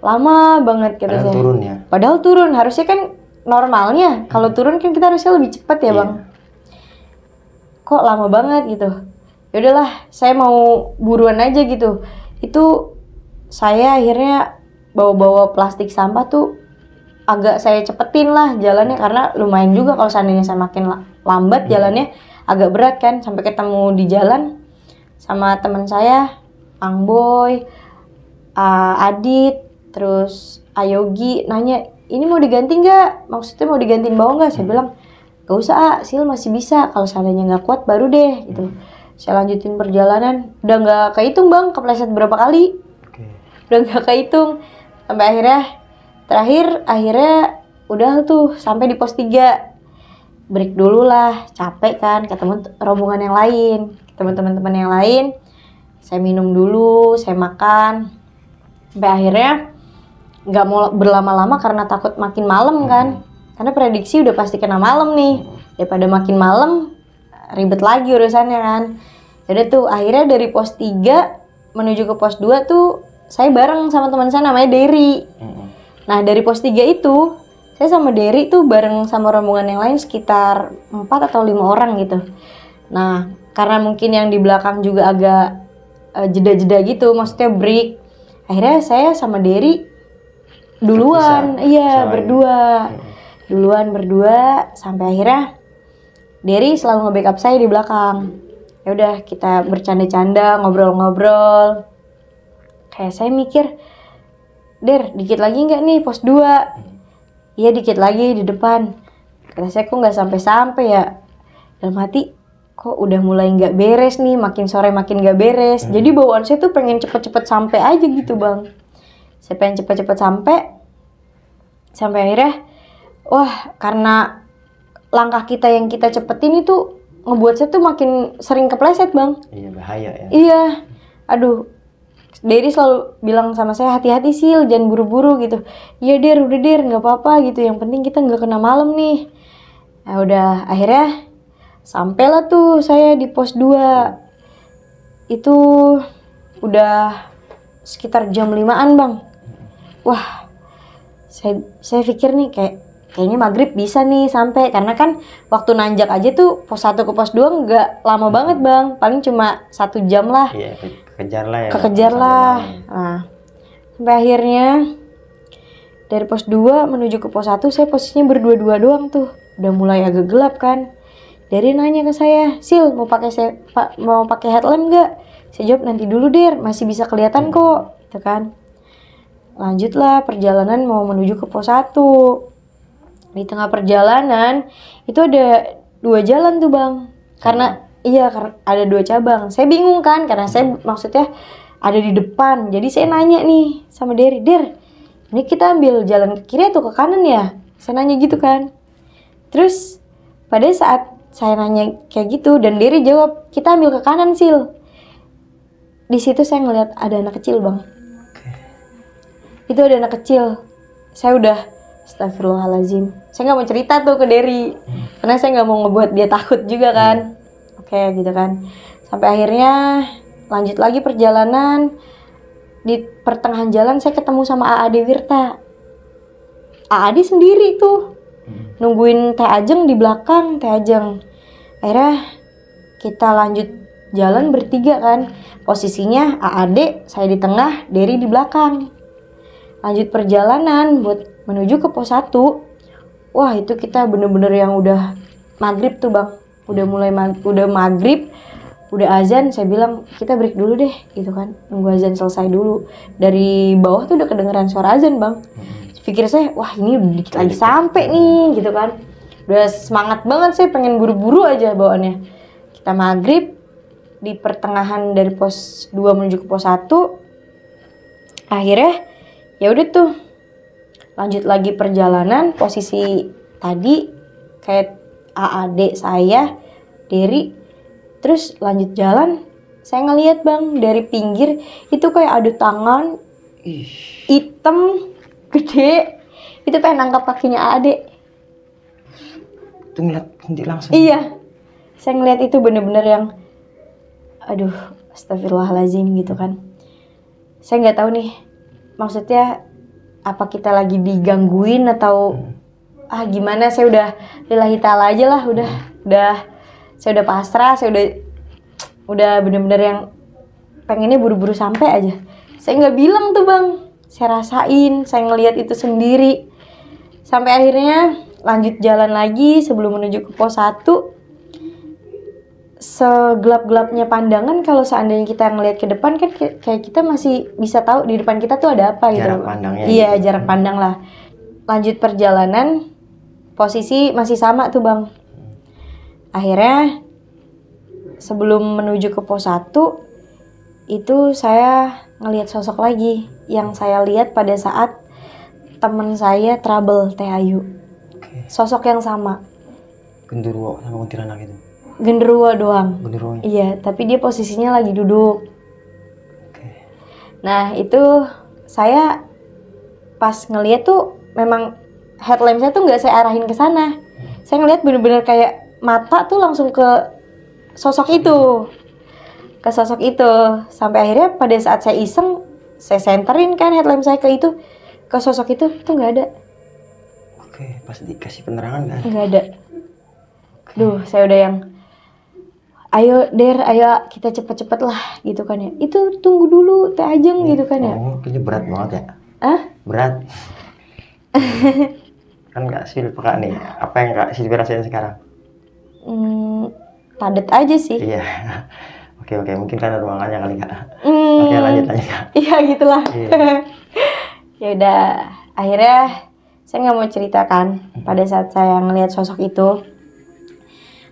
lama banget gitu padahal turun ya padahal turun harusnya kan normalnya hmm. kalau turun kan kita harusnya lebih cepat ya yeah. bang kok lama banget gitu ya udahlah saya mau buruan aja gitu itu saya akhirnya bawa-bawa plastik sampah tuh agak saya cepetin lah jalannya karena lumayan juga kalau seandainya saya makin lambat hmm. jalannya agak berat kan sampai ketemu di jalan sama teman saya Ang Boy, uh, Adit, terus Ayogi nanya ini mau diganti nggak? Maksudnya mau digantiin bawah nggak? Saya bilang gak usah, ah, Sil masih bisa. Kalau seandainya nggak kuat baru deh gitu. Saya lanjutin perjalanan, udah nggak kehitung bang, kepleset berapa kali? Okay. Udah nggak kehitung sampai akhirnya terakhir akhirnya udah tuh sampai di pos 3 break dulu lah capek kan ketemu rombongan yang lain teman-teman teman yang lain saya minum dulu saya makan sampai akhirnya nggak mau berlama-lama karena takut makin malam hmm. kan karena prediksi udah pasti kena malam nih hmm. daripada makin malam ribet lagi urusannya kan jadi ya tuh akhirnya dari pos 3 menuju ke pos 2 tuh saya bareng sama teman saya namanya Derry hmm. nah dari pos 3 itu saya sama Derry tuh bareng sama rombongan yang lain sekitar 4 atau lima orang gitu nah karena mungkin yang di belakang juga agak Eh, jeda-jeda gitu maksudnya break akhirnya saya sama Derry duluan iya berdua hmm. duluan berdua sampai akhirnya Derry selalu nge-backup saya di belakang ya udah kita bercanda-canda ngobrol-ngobrol kayak saya mikir Der, dikit lagi nggak nih pos 2? Iya dikit lagi di depan. Karena saya kok nggak sampai-sampai ya. Dalam hati, kok udah mulai nggak beres nih, makin sore makin nggak beres. Hmm. Jadi bawaan saya tuh pengen cepet-cepet sampai aja gitu bang. Saya pengen cepet-cepet sampai, sampai akhirnya, wah karena langkah kita yang kita cepetin itu ngebuat saya tuh makin sering kepleset bang. Iya bahaya ya. Iya, aduh. Derry selalu bilang sama saya hati-hati sih, jangan buru-buru gitu. Iya der, udah der, nggak apa-apa gitu. Yang penting kita nggak kena malam nih. Nah, udah akhirnya Sampailah tuh saya di pos 2. Itu udah sekitar jam 5-an, Bang. Wah, saya saya pikir nih kayak kayaknya maghrib bisa nih sampai karena kan waktu nanjak aja tuh pos 1 ke pos 2 nggak lama hmm. banget bang paling cuma satu jam lah iya ya, kekejar lah ya kekejar lah nah sampai akhirnya dari pos 2 menuju ke pos 1 saya posisinya berdua-dua doang tuh udah mulai agak gelap kan dari nanya ke saya, Sil mau pakai mau pakai headlamp nggak? Saya jawab nanti dulu Der, masih bisa kelihatan kok, gitu kan. Lanjutlah perjalanan mau menuju ke pos 1. Di tengah perjalanan itu ada dua jalan tuh bang, karena iya karena ada dua cabang. Saya bingung kan karena saya maksudnya ada di depan, jadi saya nanya nih sama Der, Der, ini kita ambil jalan ke kiri atau ke kanan ya? Saya nanya gitu kan. Terus pada saat saya nanya kayak gitu dan Diri jawab kita ambil ke kanan sil di situ saya ngelihat ada anak kecil bang okay. itu ada anak kecil saya udah Astagfirullahaladzim saya nggak mau cerita tuh ke Diri. hmm. karena saya nggak mau ngebuat dia takut juga kan hmm. oke okay, gitu kan sampai akhirnya lanjut lagi perjalanan di pertengahan jalan saya ketemu sama Aadi Wirta Aadi sendiri tuh nungguin Teh Ajeng di belakang Teh Ajeng akhirnya kita lanjut jalan bertiga kan posisinya AAD saya di tengah Derry di belakang lanjut perjalanan buat menuju ke pos 1 wah itu kita bener-bener yang udah maghrib tuh bang udah mulai ma udah maghrib udah azan saya bilang kita break dulu deh gitu kan nunggu azan selesai dulu dari bawah tuh udah kedengeran suara azan bang hmm pikir saya wah ini udah dikit lagi sampai nih gitu kan udah semangat banget saya pengen buru-buru aja bawaannya kita maghrib di pertengahan dari pos 2 menuju ke pos 1 akhirnya ya udah tuh lanjut lagi perjalanan posisi tadi kayak AAD saya Diri. terus lanjut jalan saya ngelihat bang dari pinggir itu kayak adu tangan hitam gede itu pengen nangkap kakinya adik itu ngeliat kunti langsung iya saya ngeliat itu bener-bener yang aduh astagfirullahalazim gitu kan saya nggak tahu nih maksudnya apa kita lagi digangguin atau hmm. ah gimana saya udah lillahi ta'ala aja lah udah hmm. udah saya udah pasrah saya udah udah bener-bener yang pengennya buru-buru sampai aja saya nggak bilang tuh bang saya rasain saya ngelihat itu sendiri sampai akhirnya lanjut jalan lagi sebelum menuju ke pos 1 segelap-gelapnya pandangan kalau seandainya kita ngelihat ke depan kan kayak kita masih bisa tahu di depan kita tuh ada apa gitu. Jarak pandangnya. Iya, gitu. jarak pandang lah. Lanjut perjalanan posisi masih sama tuh, Bang. Akhirnya sebelum menuju ke pos 1 itu saya ngelihat sosok lagi yang saya lihat pada saat teman saya trouble Teh Ayu. Okay. Sosok yang sama. Genderuwo sama kuntilanak itu. Genderuwo doang. Genderuwo. Ya? Iya, tapi dia posisinya lagi duduk. Okay. Nah, itu saya pas ngeliat tuh memang headlamp saya tuh nggak saya arahin ke sana. Hmm. Saya ngeliat bener-bener kayak mata tuh langsung ke sosok itu. Ke sosok itu. Sampai akhirnya pada saat saya iseng saya senterin kan headlamp saya ke itu ke sosok itu itu nggak ada oke pas dikasih penerangan nggak kan? ada nggak ada oke. duh saya udah yang ayo der ayo kita cepet-cepet lah gitu kan ya itu tunggu dulu teh ajeng iya. gitu kan ya oh kayaknya berat banget ya ah berat kan nggak silpa nih apa yang nggak sih rasain sekarang hmm, padet aja sih iya Oke oke, mungkin karena ruangannya kali kak. Hmm. Oke lanjut aja kak. Iya gitulah. Yeah. ya udah, akhirnya saya nggak mau ceritakan pada saat saya ngelihat sosok itu.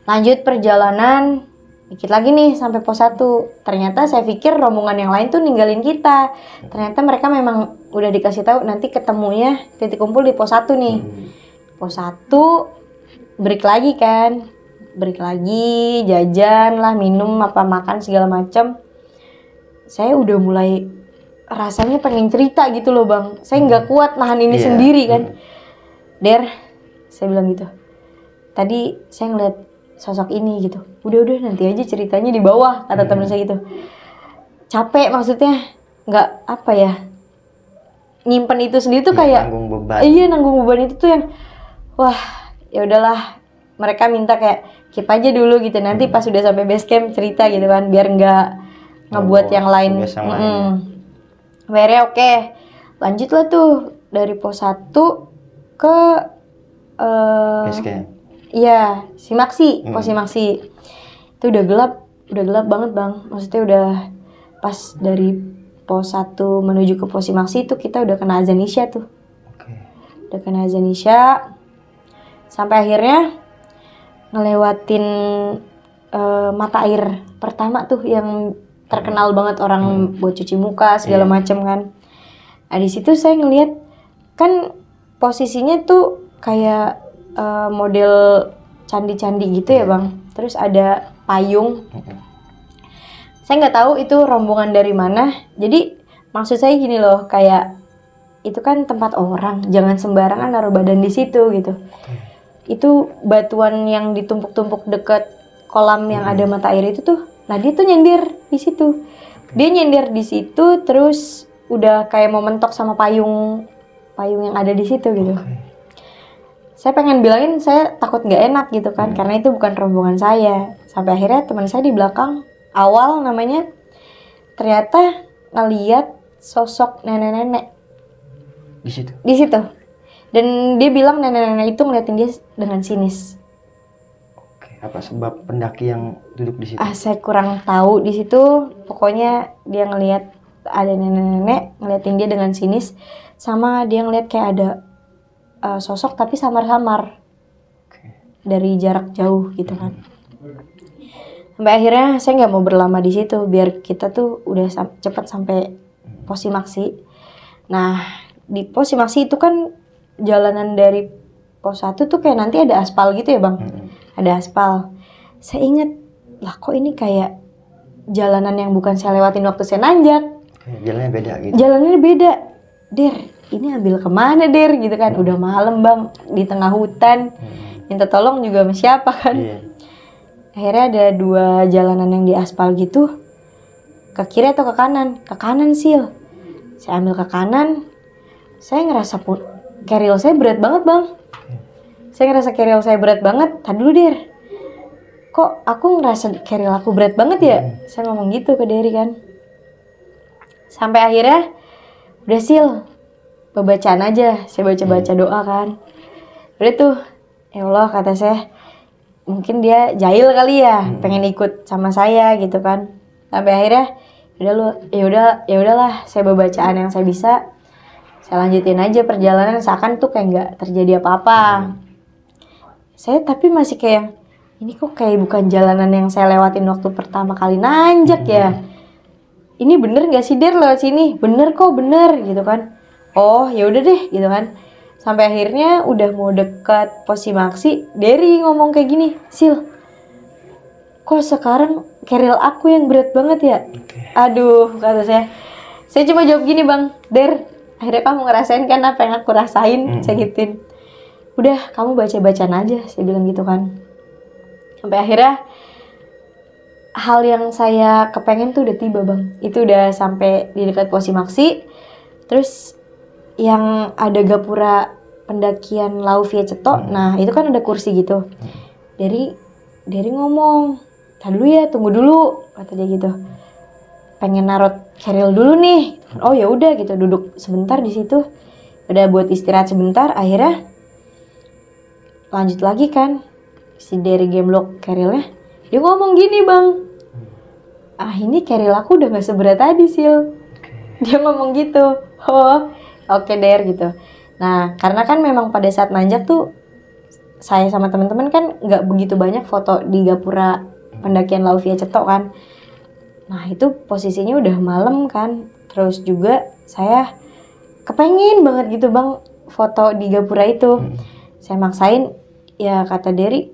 Lanjut perjalanan, dikit lagi nih sampai pos 1. Ternyata saya pikir rombongan yang lain tuh ninggalin kita. Ternyata mereka memang udah dikasih tahu nanti ketemunya titik kumpul di pos 1 nih. Hmm. Pos 1 break lagi kan break lagi jajan lah minum apa makan segala macam saya udah mulai rasanya pengen cerita gitu loh bang saya nggak hmm. kuat nahan ini yeah. sendiri kan hmm. der saya bilang gitu tadi saya ngeliat sosok ini gitu udah udah nanti aja ceritanya di bawah kata hmm. teman saya gitu capek maksudnya nggak apa ya nyimpen itu sendiri tuh iya, kayak nanggung beban iya nanggung beban itu tuh yang wah ya udahlah mereka minta kayak keep aja dulu gitu nanti hmm. pas sudah sampai base camp cerita gitu kan biar nggak ngebuat oh, yang lain. Yang mm oke okay. lanjut lah tuh dari pos 1 ke uh, base camp. Iya, Simaksi, hmm. pos Simaksi. Itu udah gelap, udah gelap banget, Bang. Maksudnya udah pas dari pos 1 menuju ke pos Simaksi itu kita udah kena azan tuh. Okay. Udah kena azan Sampai akhirnya ngelewatin uh, mata air pertama tuh yang terkenal banget orang hmm. buat cuci muka segala yeah. macam kan. Nah, di situ saya ngelihat kan posisinya tuh kayak uh, model candi-candi gitu ya iya. bang. Terus ada payung. Saya nggak tahu itu rombongan dari mana. Jadi maksud saya gini loh kayak itu kan tempat orang jangan sembarangan naruh badan di situ gitu. Okay itu batuan yang ditumpuk-tumpuk deket kolam yang hmm. ada mata air itu tuh nah dia tuh nyender di situ dia nyender di situ terus udah kayak mau mentok sama payung payung yang ada di situ gitu okay. saya pengen bilangin saya takut nggak enak gitu kan hmm. karena itu bukan rombongan saya sampai akhirnya teman saya di belakang awal namanya ternyata ngeliat sosok nenek-nenek di situ di situ dan dia bilang nenek-nenek itu ngeliatin dia dengan sinis oke apa sebab pendaki yang duduk di situ ah saya kurang tahu di situ pokoknya dia ngelihat ada nenek-nenek ngeliatin dia dengan sinis sama dia ngeliat kayak ada uh, sosok tapi samar-samar dari jarak jauh gitu kan hmm. sampai akhirnya saya nggak mau berlama di situ biar kita tuh udah sam cepat sampai hmm. posisi nah di posisi itu kan jalanan dari pos satu tuh kayak nanti ada aspal gitu ya bang hmm. ada aspal saya inget lah kok ini kayak jalanan yang bukan saya lewatin waktu saya nanjak jalannya beda gitu jalannya beda der ini ambil kemana der gitu kan hmm. udah malam bang di tengah hutan hmm. minta tolong juga sama siapa kan yeah. akhirnya ada dua jalanan yang di aspal gitu ke kiri atau ke kanan ke kanan sih. saya ambil ke kanan saya ngerasa pun carry saya berat banget bang saya ngerasa carry saya berat banget tadi dulu dir kok aku ngerasa carry aku berat banget ya hmm. saya ngomong gitu ke Derry kan sampai akhirnya berhasil. sil bacaan aja saya baca baca hmm. doa kan udah tuh ya Allah kata saya mungkin dia jahil kali ya hmm. pengen ikut sama saya gitu kan sampai akhirnya ya udah lu ya udah ya udahlah saya bacaan yang saya bisa saya lanjutin aja perjalanan seakan tuh kayak nggak terjadi apa-apa hmm. saya tapi masih kayak ini kok kayak bukan jalanan yang saya lewatin waktu pertama kali nanjak ya? hmm. ya ini bener nggak sih der lewat sini bener kok bener gitu kan oh ya udah deh gitu kan sampai akhirnya udah mau deket maksi Derry ngomong kayak gini sil kok sekarang keril aku yang berat banget ya okay. aduh kata saya saya cuma jawab gini bang der akhirnya kamu ngerasain kan apa yang aku rasain hmm. saya gituin udah kamu baca bacaan aja saya bilang gitu kan sampai akhirnya hal yang saya kepengen tuh udah tiba bang itu udah sampai di dekat maksi terus yang ada gapura pendakian Lau Via cetok hmm. nah itu kan ada kursi gitu hmm. dari dari ngomong tadi dulu ya tunggu dulu kata dia gitu pengen narot Keril dulu nih oh ya udah gitu duduk sebentar di situ udah buat istirahat sebentar akhirnya lanjut lagi kan si dari game lock Kerilnya dia ngomong gini bang ah ini Keril aku udah gak seberat tadi sil dia ngomong gitu oh oke okay, der gitu nah karena kan memang pada saat nanjak tuh saya sama teman-teman kan nggak begitu banyak foto di gapura pendakian Lauvia Cetok kan Nah itu posisinya udah malam kan. Terus juga saya kepengen banget gitu bang foto di gapura itu. Hmm. Saya maksain ya kata Derry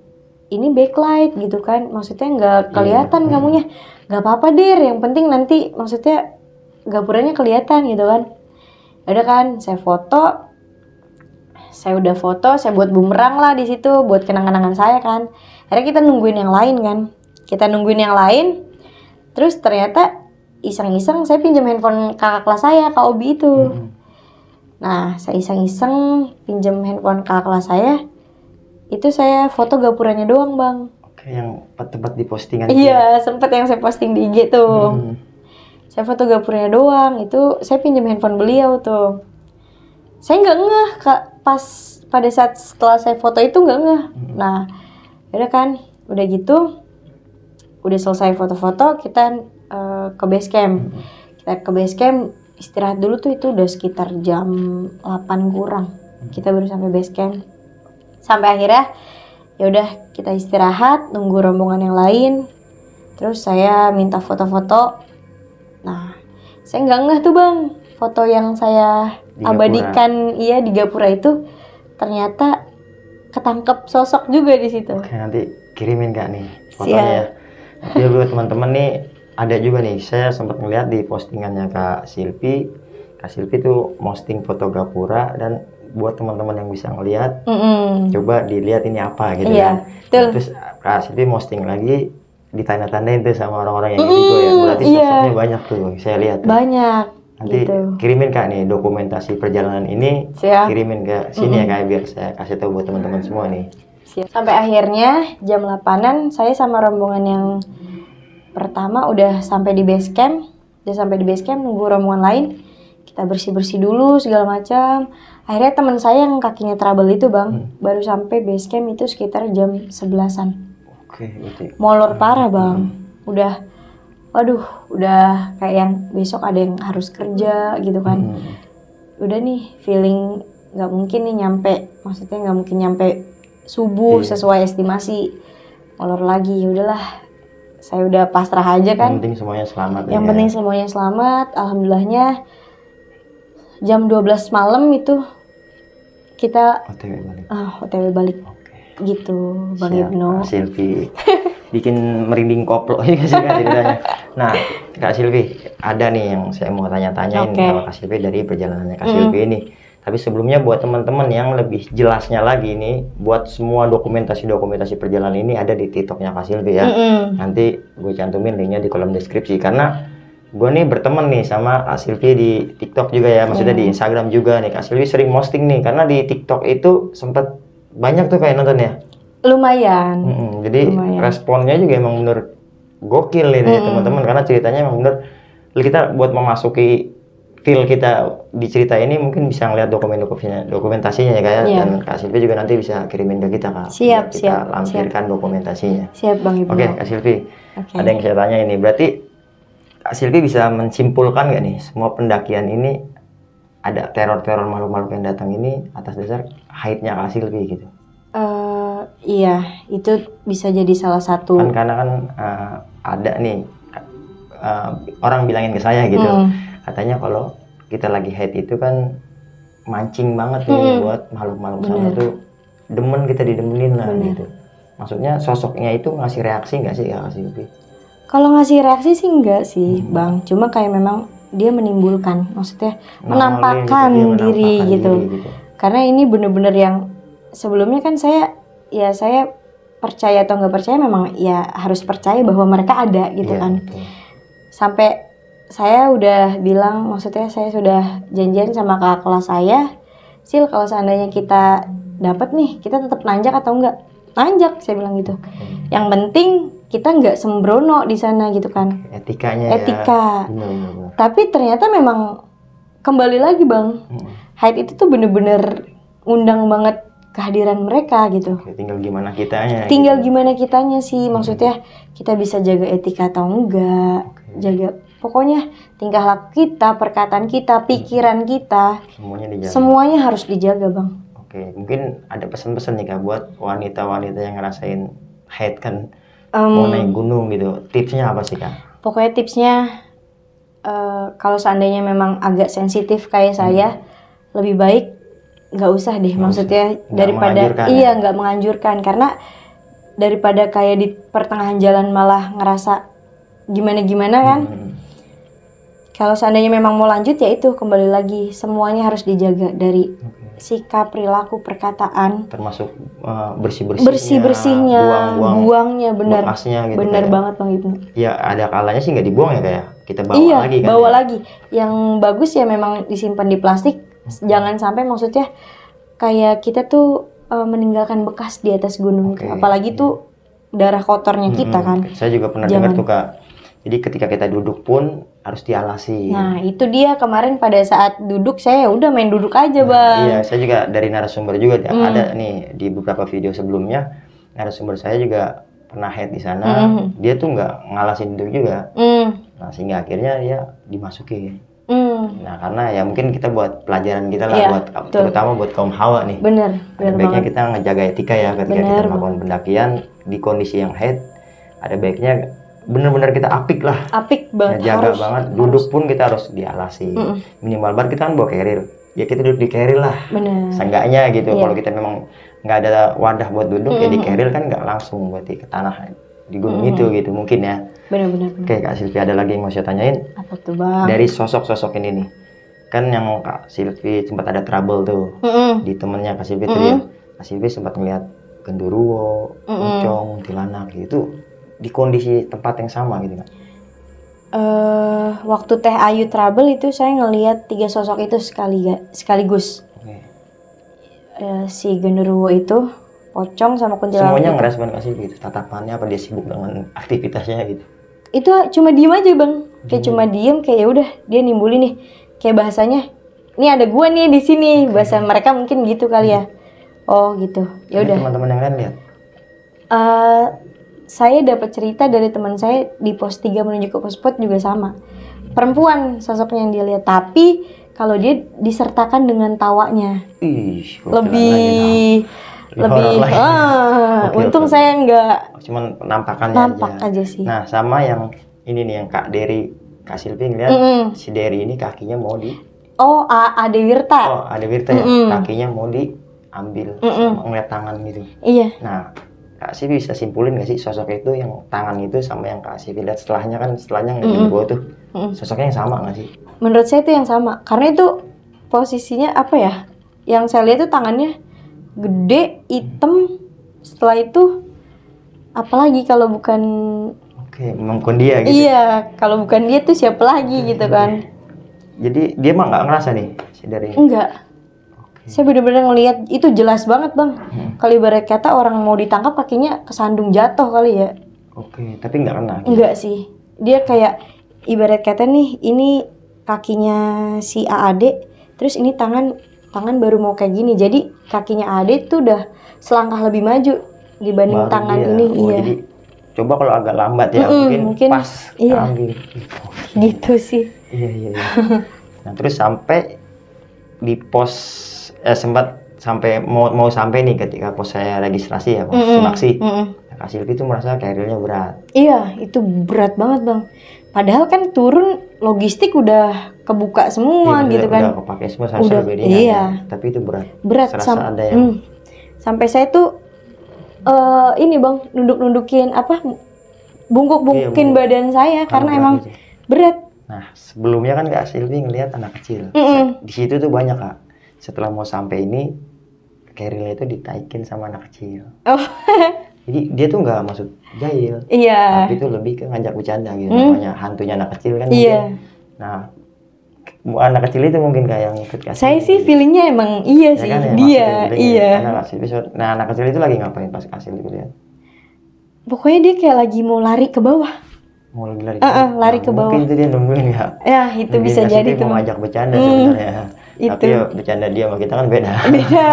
ini backlight gitu kan. Maksudnya nggak iya. kelihatan hmm. kamunya. nggak apa-apa Der, yang penting nanti maksudnya gapuranya kelihatan gitu kan. Ya udah kan, saya foto, saya udah foto, saya buat bumerang lah di situ buat kenang-kenangan saya kan. Akhirnya kita nungguin yang lain kan. Kita nungguin yang lain, terus ternyata iseng-iseng saya pinjam handphone kakak kelas saya kak Obi itu hmm. nah saya iseng-iseng pinjam handphone kakak kelas saya itu saya foto gapuranya doang bang oke yang tempat di postingan iya sempat sempet yang saya posting di IG tuh hmm. saya foto gapurnya doang itu saya pinjam handphone beliau tuh saya nggak ngeh kak pas pada saat setelah saya foto itu nggak ngeh hmm. nah udah kan udah gitu udah selesai foto-foto kita uh, ke base camp hmm. kita ke base camp istirahat dulu tuh itu udah sekitar jam 8 kurang hmm. kita baru sampai base camp sampai akhirnya ya udah kita istirahat nunggu rombongan yang lain terus saya minta foto-foto nah saya nggak ngeh tuh bang foto yang saya abadikan iya di Gapura itu ternyata ketangkep sosok juga di situ. Oke, nanti kirimin Kak nih fotonya. Siap. Ya? ya buat teman-teman nih ada juga nih saya sempat ngeliat di postingannya kak Silvi kak Silvi tuh posting foto Gapura dan buat teman-teman yang bisa ngelihat mm -hmm. coba dilihat ini apa gitu yeah, kan nah, terus kak Silvi posting lagi tanda tanya itu sama orang-orang yang gitu mm -hmm, itu ya berarti yeah. banyak tuh saya lihat tuh. banyak nanti gitu. kirimin kak nih dokumentasi perjalanan ini Siap. kirimin ke sini mm -hmm. ya kak biar saya kasih tahu buat teman-teman semua nih ya. Sampai akhirnya jam 8-an saya sama rombongan yang pertama udah sampai di base camp. Udah sampai di base camp nunggu rombongan lain. Kita bersih-bersih dulu segala macam. Akhirnya teman saya yang kakinya trouble itu, Bang, hmm. baru sampai base camp itu sekitar jam 11-an. Oke, okay, Molor hmm. parah, Bang. Hmm. Udah waduh, udah kayak yang besok ada yang harus kerja gitu kan. Hmm. Udah nih feeling nggak mungkin nih nyampe maksudnya nggak mungkin nyampe subuh iya. sesuai estimasi molor lagi ya udahlah saya udah pasrah aja kan yang penting semuanya selamat yang ya. penting semuanya selamat alhamdulillahnya jam 12 malam itu kita otw balik ah otw balik okay. gitu bang Siap. Ibnu Silvi bikin merinding koplo ya sih nah kak Silvi ada nih yang saya mau tanya-tanyain okay. sama kak Silvi dari perjalanannya kak mm. Silvi ini tapi sebelumnya buat teman-teman yang lebih jelasnya lagi ini, buat semua dokumentasi-dokumentasi perjalanan ini ada di TikToknya Kak Silvi ya. Mm -hmm. Nanti gue cantumin linknya di kolom deskripsi karena gue nih berteman nih sama Kak Silvi di TikTok juga ya, maksudnya mm. di Instagram juga nih. Kak Silvi sering posting nih karena di TikTok itu sempat banyak tuh kayak nonton ya. Lumayan. Mm -hmm. Jadi Lumayan. responnya juga emang menurut gokil nih mm -hmm. teman-teman karena ceritanya emang bener kita buat memasuki feel kita di cerita ini mungkin bisa ngeliat dokumen dokumentasinya dokumentasinya ya kayak yeah. Iya. dan Kak Silvi juga nanti bisa kirimin ke kita Kak. Siap, kita siap. lampirkan siap. dokumentasinya. Siap Bang Ibu. Oke, okay, Kak Silvi. Okay. Ada yang saya tanya ini. Berarti Kak Silvi bisa mensimpulkan gak nih semua pendakian ini ada teror-teror makhluk-makhluk yang datang ini atas dasar haidnya Kak Silvi gitu. Uh, iya, itu bisa jadi salah satu. Kan karena kan uh, ada nih uh, orang bilangin ke saya gitu. Hmm katanya kalau kita lagi hate itu kan mancing banget nih hmm. buat makhluk-makhluk sama tuh demen kita didemenin lah Bener. gitu. Maksudnya sosoknya itu ngasih reaksi nggak sih ya sih Kalau ngasih reaksi sih enggak sih, hmm. Bang. Cuma kayak memang dia menimbulkan, maksudnya gitu, menampakkan gitu, diri, gitu. diri gitu. Karena ini bener-bener yang sebelumnya kan saya ya saya percaya atau nggak percaya memang ya harus percaya bahwa mereka ada gitu yeah, kan. Sampai saya udah bilang maksudnya saya sudah janjian sama kakak kelas saya sil kalau seandainya kita dapat nih kita tetap nanjak atau enggak nanjak saya bilang gitu hmm. yang penting kita nggak sembrono di sana gitu kan etikanya ya. etika ya. tapi ternyata memang kembali lagi bang hmm. haid itu tuh bener-bener undang banget kehadiran mereka gitu. tinggal gimana kitanya. Tinggal gitu. Ya. gimana kitanya sih, hmm. maksudnya kita bisa jaga etika atau enggak, jaga Pokoknya tingkah laku kita, perkataan kita, hmm. pikiran kita, semuanya dijaga. Semuanya harus dijaga, Bang. Oke, mungkin ada pesan-pesan nih Kak buat wanita-wanita yang ngerasain haid kan um, mau naik gunung gitu. Tipsnya apa sih, Kak? Pokoknya tipsnya uh, kalau seandainya memang agak sensitif kayak hmm. saya, lebih baik nggak usah deh, maksudnya usah. daripada iya ya? nggak ya? menganjurkan karena daripada kayak di pertengahan jalan malah ngerasa gimana gimana kan hmm kalau seandainya memang mau lanjut ya itu kembali lagi semuanya harus dijaga dari okay. sikap perilaku perkataan termasuk uh, eh, bersih bersihnya bersih bersihnya buang buangnya benar buang gitu benar banget bang ibnu ya ada kalanya sih nggak dibuang ya kayak kita bawa iya, lagi kan bawa ya? lagi yang bagus ya memang disimpan di plastik hmm. jangan sampai maksudnya kayak kita tuh uh, meninggalkan bekas di atas gunung okay. apalagi tuh darah kotornya hmm, kita hmm, kan saya juga pernah dengar tuh kak jadi ketika kita duduk pun harus dialasi. Nah itu dia kemarin pada saat duduk saya ya udah main duduk aja nah, bang. Iya saya juga dari narasumber juga hmm. ada nih di beberapa video sebelumnya narasumber saya juga pernah head di sana. Hmm. Dia tuh nggak ngalasin duduk juga. Hmm. Nah sehingga akhirnya ya dimasuki. Hmm. Nah karena ya mungkin kita buat pelajaran kita lah ya, buat betul. terutama buat kaum hawa nih. Bener. bener baiknya banget. kita ngejaga etika ya ketika bener, kita melakukan pendakian di kondisi yang head. Ada baiknya benar-benar kita apik lah. Apik banget. Nah, jaga harus, banget. Duduk pun kita harus dialasi. Mm -mm. Minimal bar kita kan bawa carrier. Ya kita duduk di carrier lah. Seenggaknya gitu. Yeah. Kalau kita memang nggak ada wadah buat duduk mm -hmm. ya di carrier kan nggak langsung buat ke tanah di gunung mm -hmm. itu gitu mungkin ya. Benar-benar. Oke Kak Silvi ada lagi yang mau saya tanyain? Apa tuh bang? Dari sosok-sosok ini nih. Kan yang Kak Silvi sempat ada trouble tuh. Mm -hmm. Di temennya Kak Silvi mm -hmm. tuh ya. Kak Silvi sempat ngeliat Kendurwo, mm -hmm. tilanak gitu di kondisi tempat yang sama gitu kan? Uh, waktu Teh Ayu trouble itu saya ngelihat tiga sosok itu sekali sekaligus. Okay. Uh, eh, si genderuwo itu, pocong sama kuntilanak. Semuanya gitu. ngerespon kasih gitu, tatapannya apa dia sibuk dengan aktivitasnya gitu. Itu cuma diem aja bang, kayak hmm. cuma diem kayak ya udah dia nimbulin nih, kayak bahasanya, ini ada gua nih di sini, okay. bahasa mereka mungkin gitu kali ya. Hmm. Oh gitu, ya udah. Teman-teman yang lain lihat. Uh, saya dapat cerita dari teman saya di pos 3 menuju ke pos 4 juga sama. Perempuan sosoknya yang dilihat tapi kalau dia disertakan dengan tawanya. Ih, ah. lebih lebih lebih Uh, okay, untung okay. saya enggak cuman penampakannya nampak aja. aja sih nah sama yang ini nih yang kak Dery kak Silvi lihat mm -hmm. si Dery ini kakinya mau di oh A Ade Wirta oh Ade Wirta mm -hmm. ya kakinya mau diambil mm -hmm. ngeliat tangan gitu iya nah Kak Sivi bisa simpulin gak sih sosok itu yang tangan itu sama yang Kak Sivi lihat setelahnya kan setelahnya yang mm -hmm. gue tuh sosoknya yang sama gak sih? Menurut saya itu yang sama karena itu posisinya apa ya? Yang saya lihat itu tangannya gede, hitam. Setelah itu apalagi kalau bukan Oke, memang bukan dia gitu. Iya, kalau bukan dia tuh siapa lagi gitu kan. Jadi dia mah nggak ngerasa nih dari Enggak saya bener-bener ngelihat itu jelas banget bang hmm. kali ibarat kata orang mau ditangkap kakinya kesandung jatuh kali ya oke okay. tapi nggak kena nggak sih dia kayak ibarat kata nih ini kakinya si AAD terus ini tangan tangan baru mau kayak gini jadi kakinya AAD tuh udah selangkah lebih maju dibanding baru tangan dia. ini oh, iya jadi, coba kalau agak lambat ya -hmm, mungkin, mungkin pas iya. ambil gitu sih iya iya, iya. nah terus sampai di pos eh, sempat sampai mau mau sampai nih ketika pos saya registrasi ya pos mm -hmm. simaksi mm -hmm. Nah, Kak Silvi itu merasa karirnya berat iya itu berat banget bang padahal kan turun logistik udah kebuka semua iya, gitu udah, kan udah kepake semua sama udah, iya. Ya. tapi itu berat berat sam ada yang... mm. sampai saya tuh uh, ini bang nunduk-nundukin apa bungkuk-bungkukin iya, badan saya Kalo karena emang gitu. berat nah sebelumnya kan Kak Silvi ngelihat anak kecil mm -mm. di situ tuh banyak Kak setelah mau sampai ini Carrie itu ditaikin sama anak kecil oh. jadi dia tuh nggak maksud jahil iya yeah. tapi itu lebih ke ngajak bercanda gitu hmm. namanya hantunya anak kecil kan iya yeah. nah anak kecil itu mungkin kayak yang ikut kasih saya sih feelingnya emang iya ya sih kan, ya, dia iya nah anak kecil itu lagi ngapain pas kasih gitu ya pokoknya dia kayak lagi mau lari ke bawah mau lagi lari ke, uh, uh, lari nah, ke bawah mungkin itu dia nungguin ya ya itu mungkin bisa jadi tuh mau ajak bercanda hmm. sebenarnya itu. tapi ya, bercanda dia sama kita kan beda beda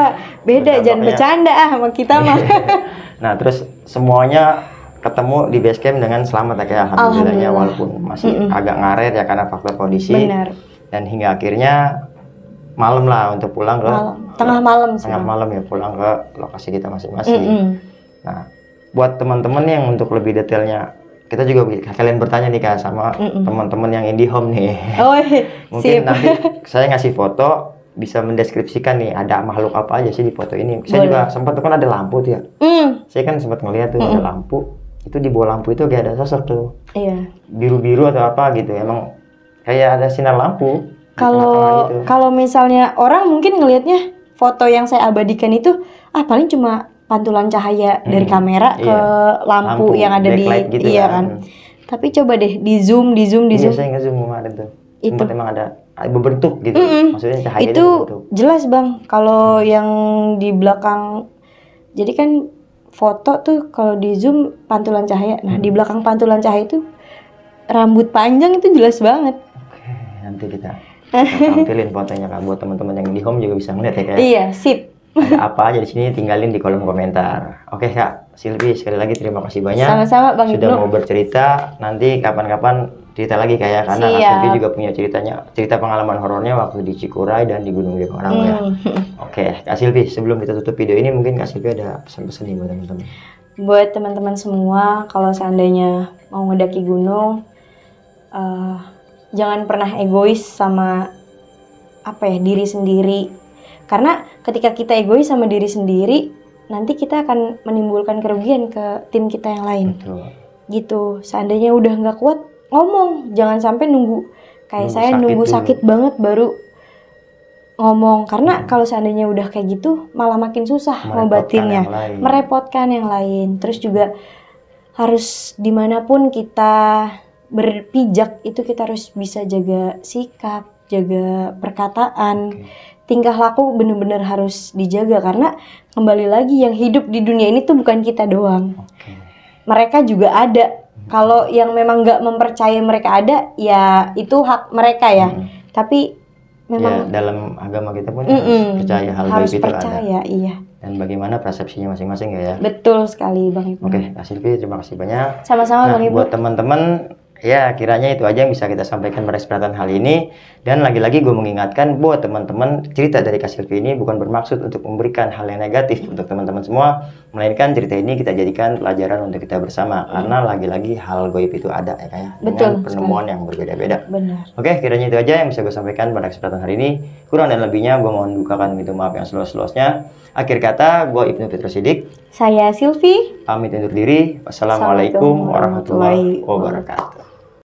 beda jangan bercanda ah sama kita mah nah terus semuanya ketemu di base camp dengan selamat ya, ya. alhamdulillahnya walaupun masih mm -mm. agak ngaret ya karena faktor kondisi Benar. dan hingga akhirnya malam lah untuk pulang ke malam. tengah malam tengah malam ya pulang ke lokasi kita masing-masing mm -mm. nah buat teman-teman yang untuk lebih detailnya kita juga kalian bertanya nih kak sama mm -mm. teman-teman yang indie home nih. Oh, iya, mungkin sip. nanti saya ngasih foto bisa mendeskripsikan nih ada makhluk apa aja sih di foto ini. Saya Boleh. juga sempat tuh kan ada lampu tuh ya. Mm. Saya kan sempat ngeliat tuh mm -mm. ada lampu. Itu di bawah lampu itu kayak ada sosok tuh. Iya. Biru-biru atau apa gitu. Emang kayak ada sinar lampu. Kalau gitu. kalau misalnya orang mungkin ngelihatnya foto yang saya abadikan itu ah paling cuma pantulan cahaya hmm. dari kamera iya. ke lampu, lampu yang ada di gitu iya kan. kan. Tapi coba deh di zoom, di zoom, di zoom. saya nggak zoom ada tuh. Itu memang emang ada berbentuk gitu. Mm -mm. Maksudnya cahaya itu berbentuk. jelas, Bang. Kalau hmm. yang di belakang jadi kan foto tuh kalau di zoom pantulan cahaya. Nah, hmm. di belakang pantulan cahaya itu rambut panjang itu jelas banget. Oke, nanti kita tampilin fotonya kan buat teman-teman yang di home juga bisa ngeliat ya kayak. Iya, sip ada apa aja di sini tinggalin di kolom komentar. Oke kak, Silvi sekali lagi terima kasih banyak. Sama-sama Bang Sudah Ibnu. mau bercerita, nanti kapan-kapan cerita lagi kayak ya. karena Silvi juga punya ceritanya, cerita pengalaman horornya waktu di Cikuray dan di Gunung Demorang ya. hmm. ya. Oke, Kak Silvi sebelum kita tutup video ini mungkin Kak Silvi ada pesan-pesan nih buat teman-teman. Buat teman-teman semua, kalau seandainya mau mendaki gunung, uh, jangan pernah egois sama apa ya diri sendiri karena ketika kita egois sama diri sendiri, nanti kita akan menimbulkan kerugian ke tim kita yang lain. Betul. Gitu. Seandainya udah nggak kuat, ngomong. Jangan sampai nunggu kayak nunggu saya sakit nunggu dulu. sakit banget baru ngomong karena hmm. kalau seandainya udah kayak gitu malah makin susah ngobatinnya merepotkan yang lain terus juga harus dimanapun kita berpijak itu kita harus bisa jaga sikap jaga perkataan okay tingkah laku bener-bener harus dijaga karena kembali lagi yang hidup di dunia ini tuh bukan kita doang. Okay. Mereka juga ada. Hmm. Kalau yang memang nggak mempercayai mereka ada, ya itu hak mereka ya. Hmm. Tapi memang ya, dalam agama kita pun mm -mm, harus percaya hal harus baik percaya, ada. iya. Dan bagaimana persepsinya masing-masing ya ya. Betul sekali Bang Ibu. Oke, okay, terima kasih banyak. Sama-sama nah, Bang Ibu. Buat teman-teman Ya, kiranya itu aja yang bisa kita sampaikan pada kesempatan hal ini. Dan lagi-lagi gue mengingatkan buat teman-teman cerita dari Kak Silvi ini bukan bermaksud untuk memberikan hal yang negatif untuk teman-teman semua. Melainkan cerita ini kita jadikan pelajaran untuk kita bersama. Iya. Karena lagi-lagi hal goib itu ada ya kayak ya. dengan penemuan sekali. yang berbeda-beda. Benar. Oke, kiranya itu aja yang bisa gue sampaikan pada kesempatan hari ini. Kurang dan lebihnya gue mohon bukakan pintu maaf yang seluas-luasnya. Akhir kata, gue Ibnu Petrus Sidik. Saya Silvi. Pamit undur diri. Wassalamualaikum warahmatullahi wabarakatuh.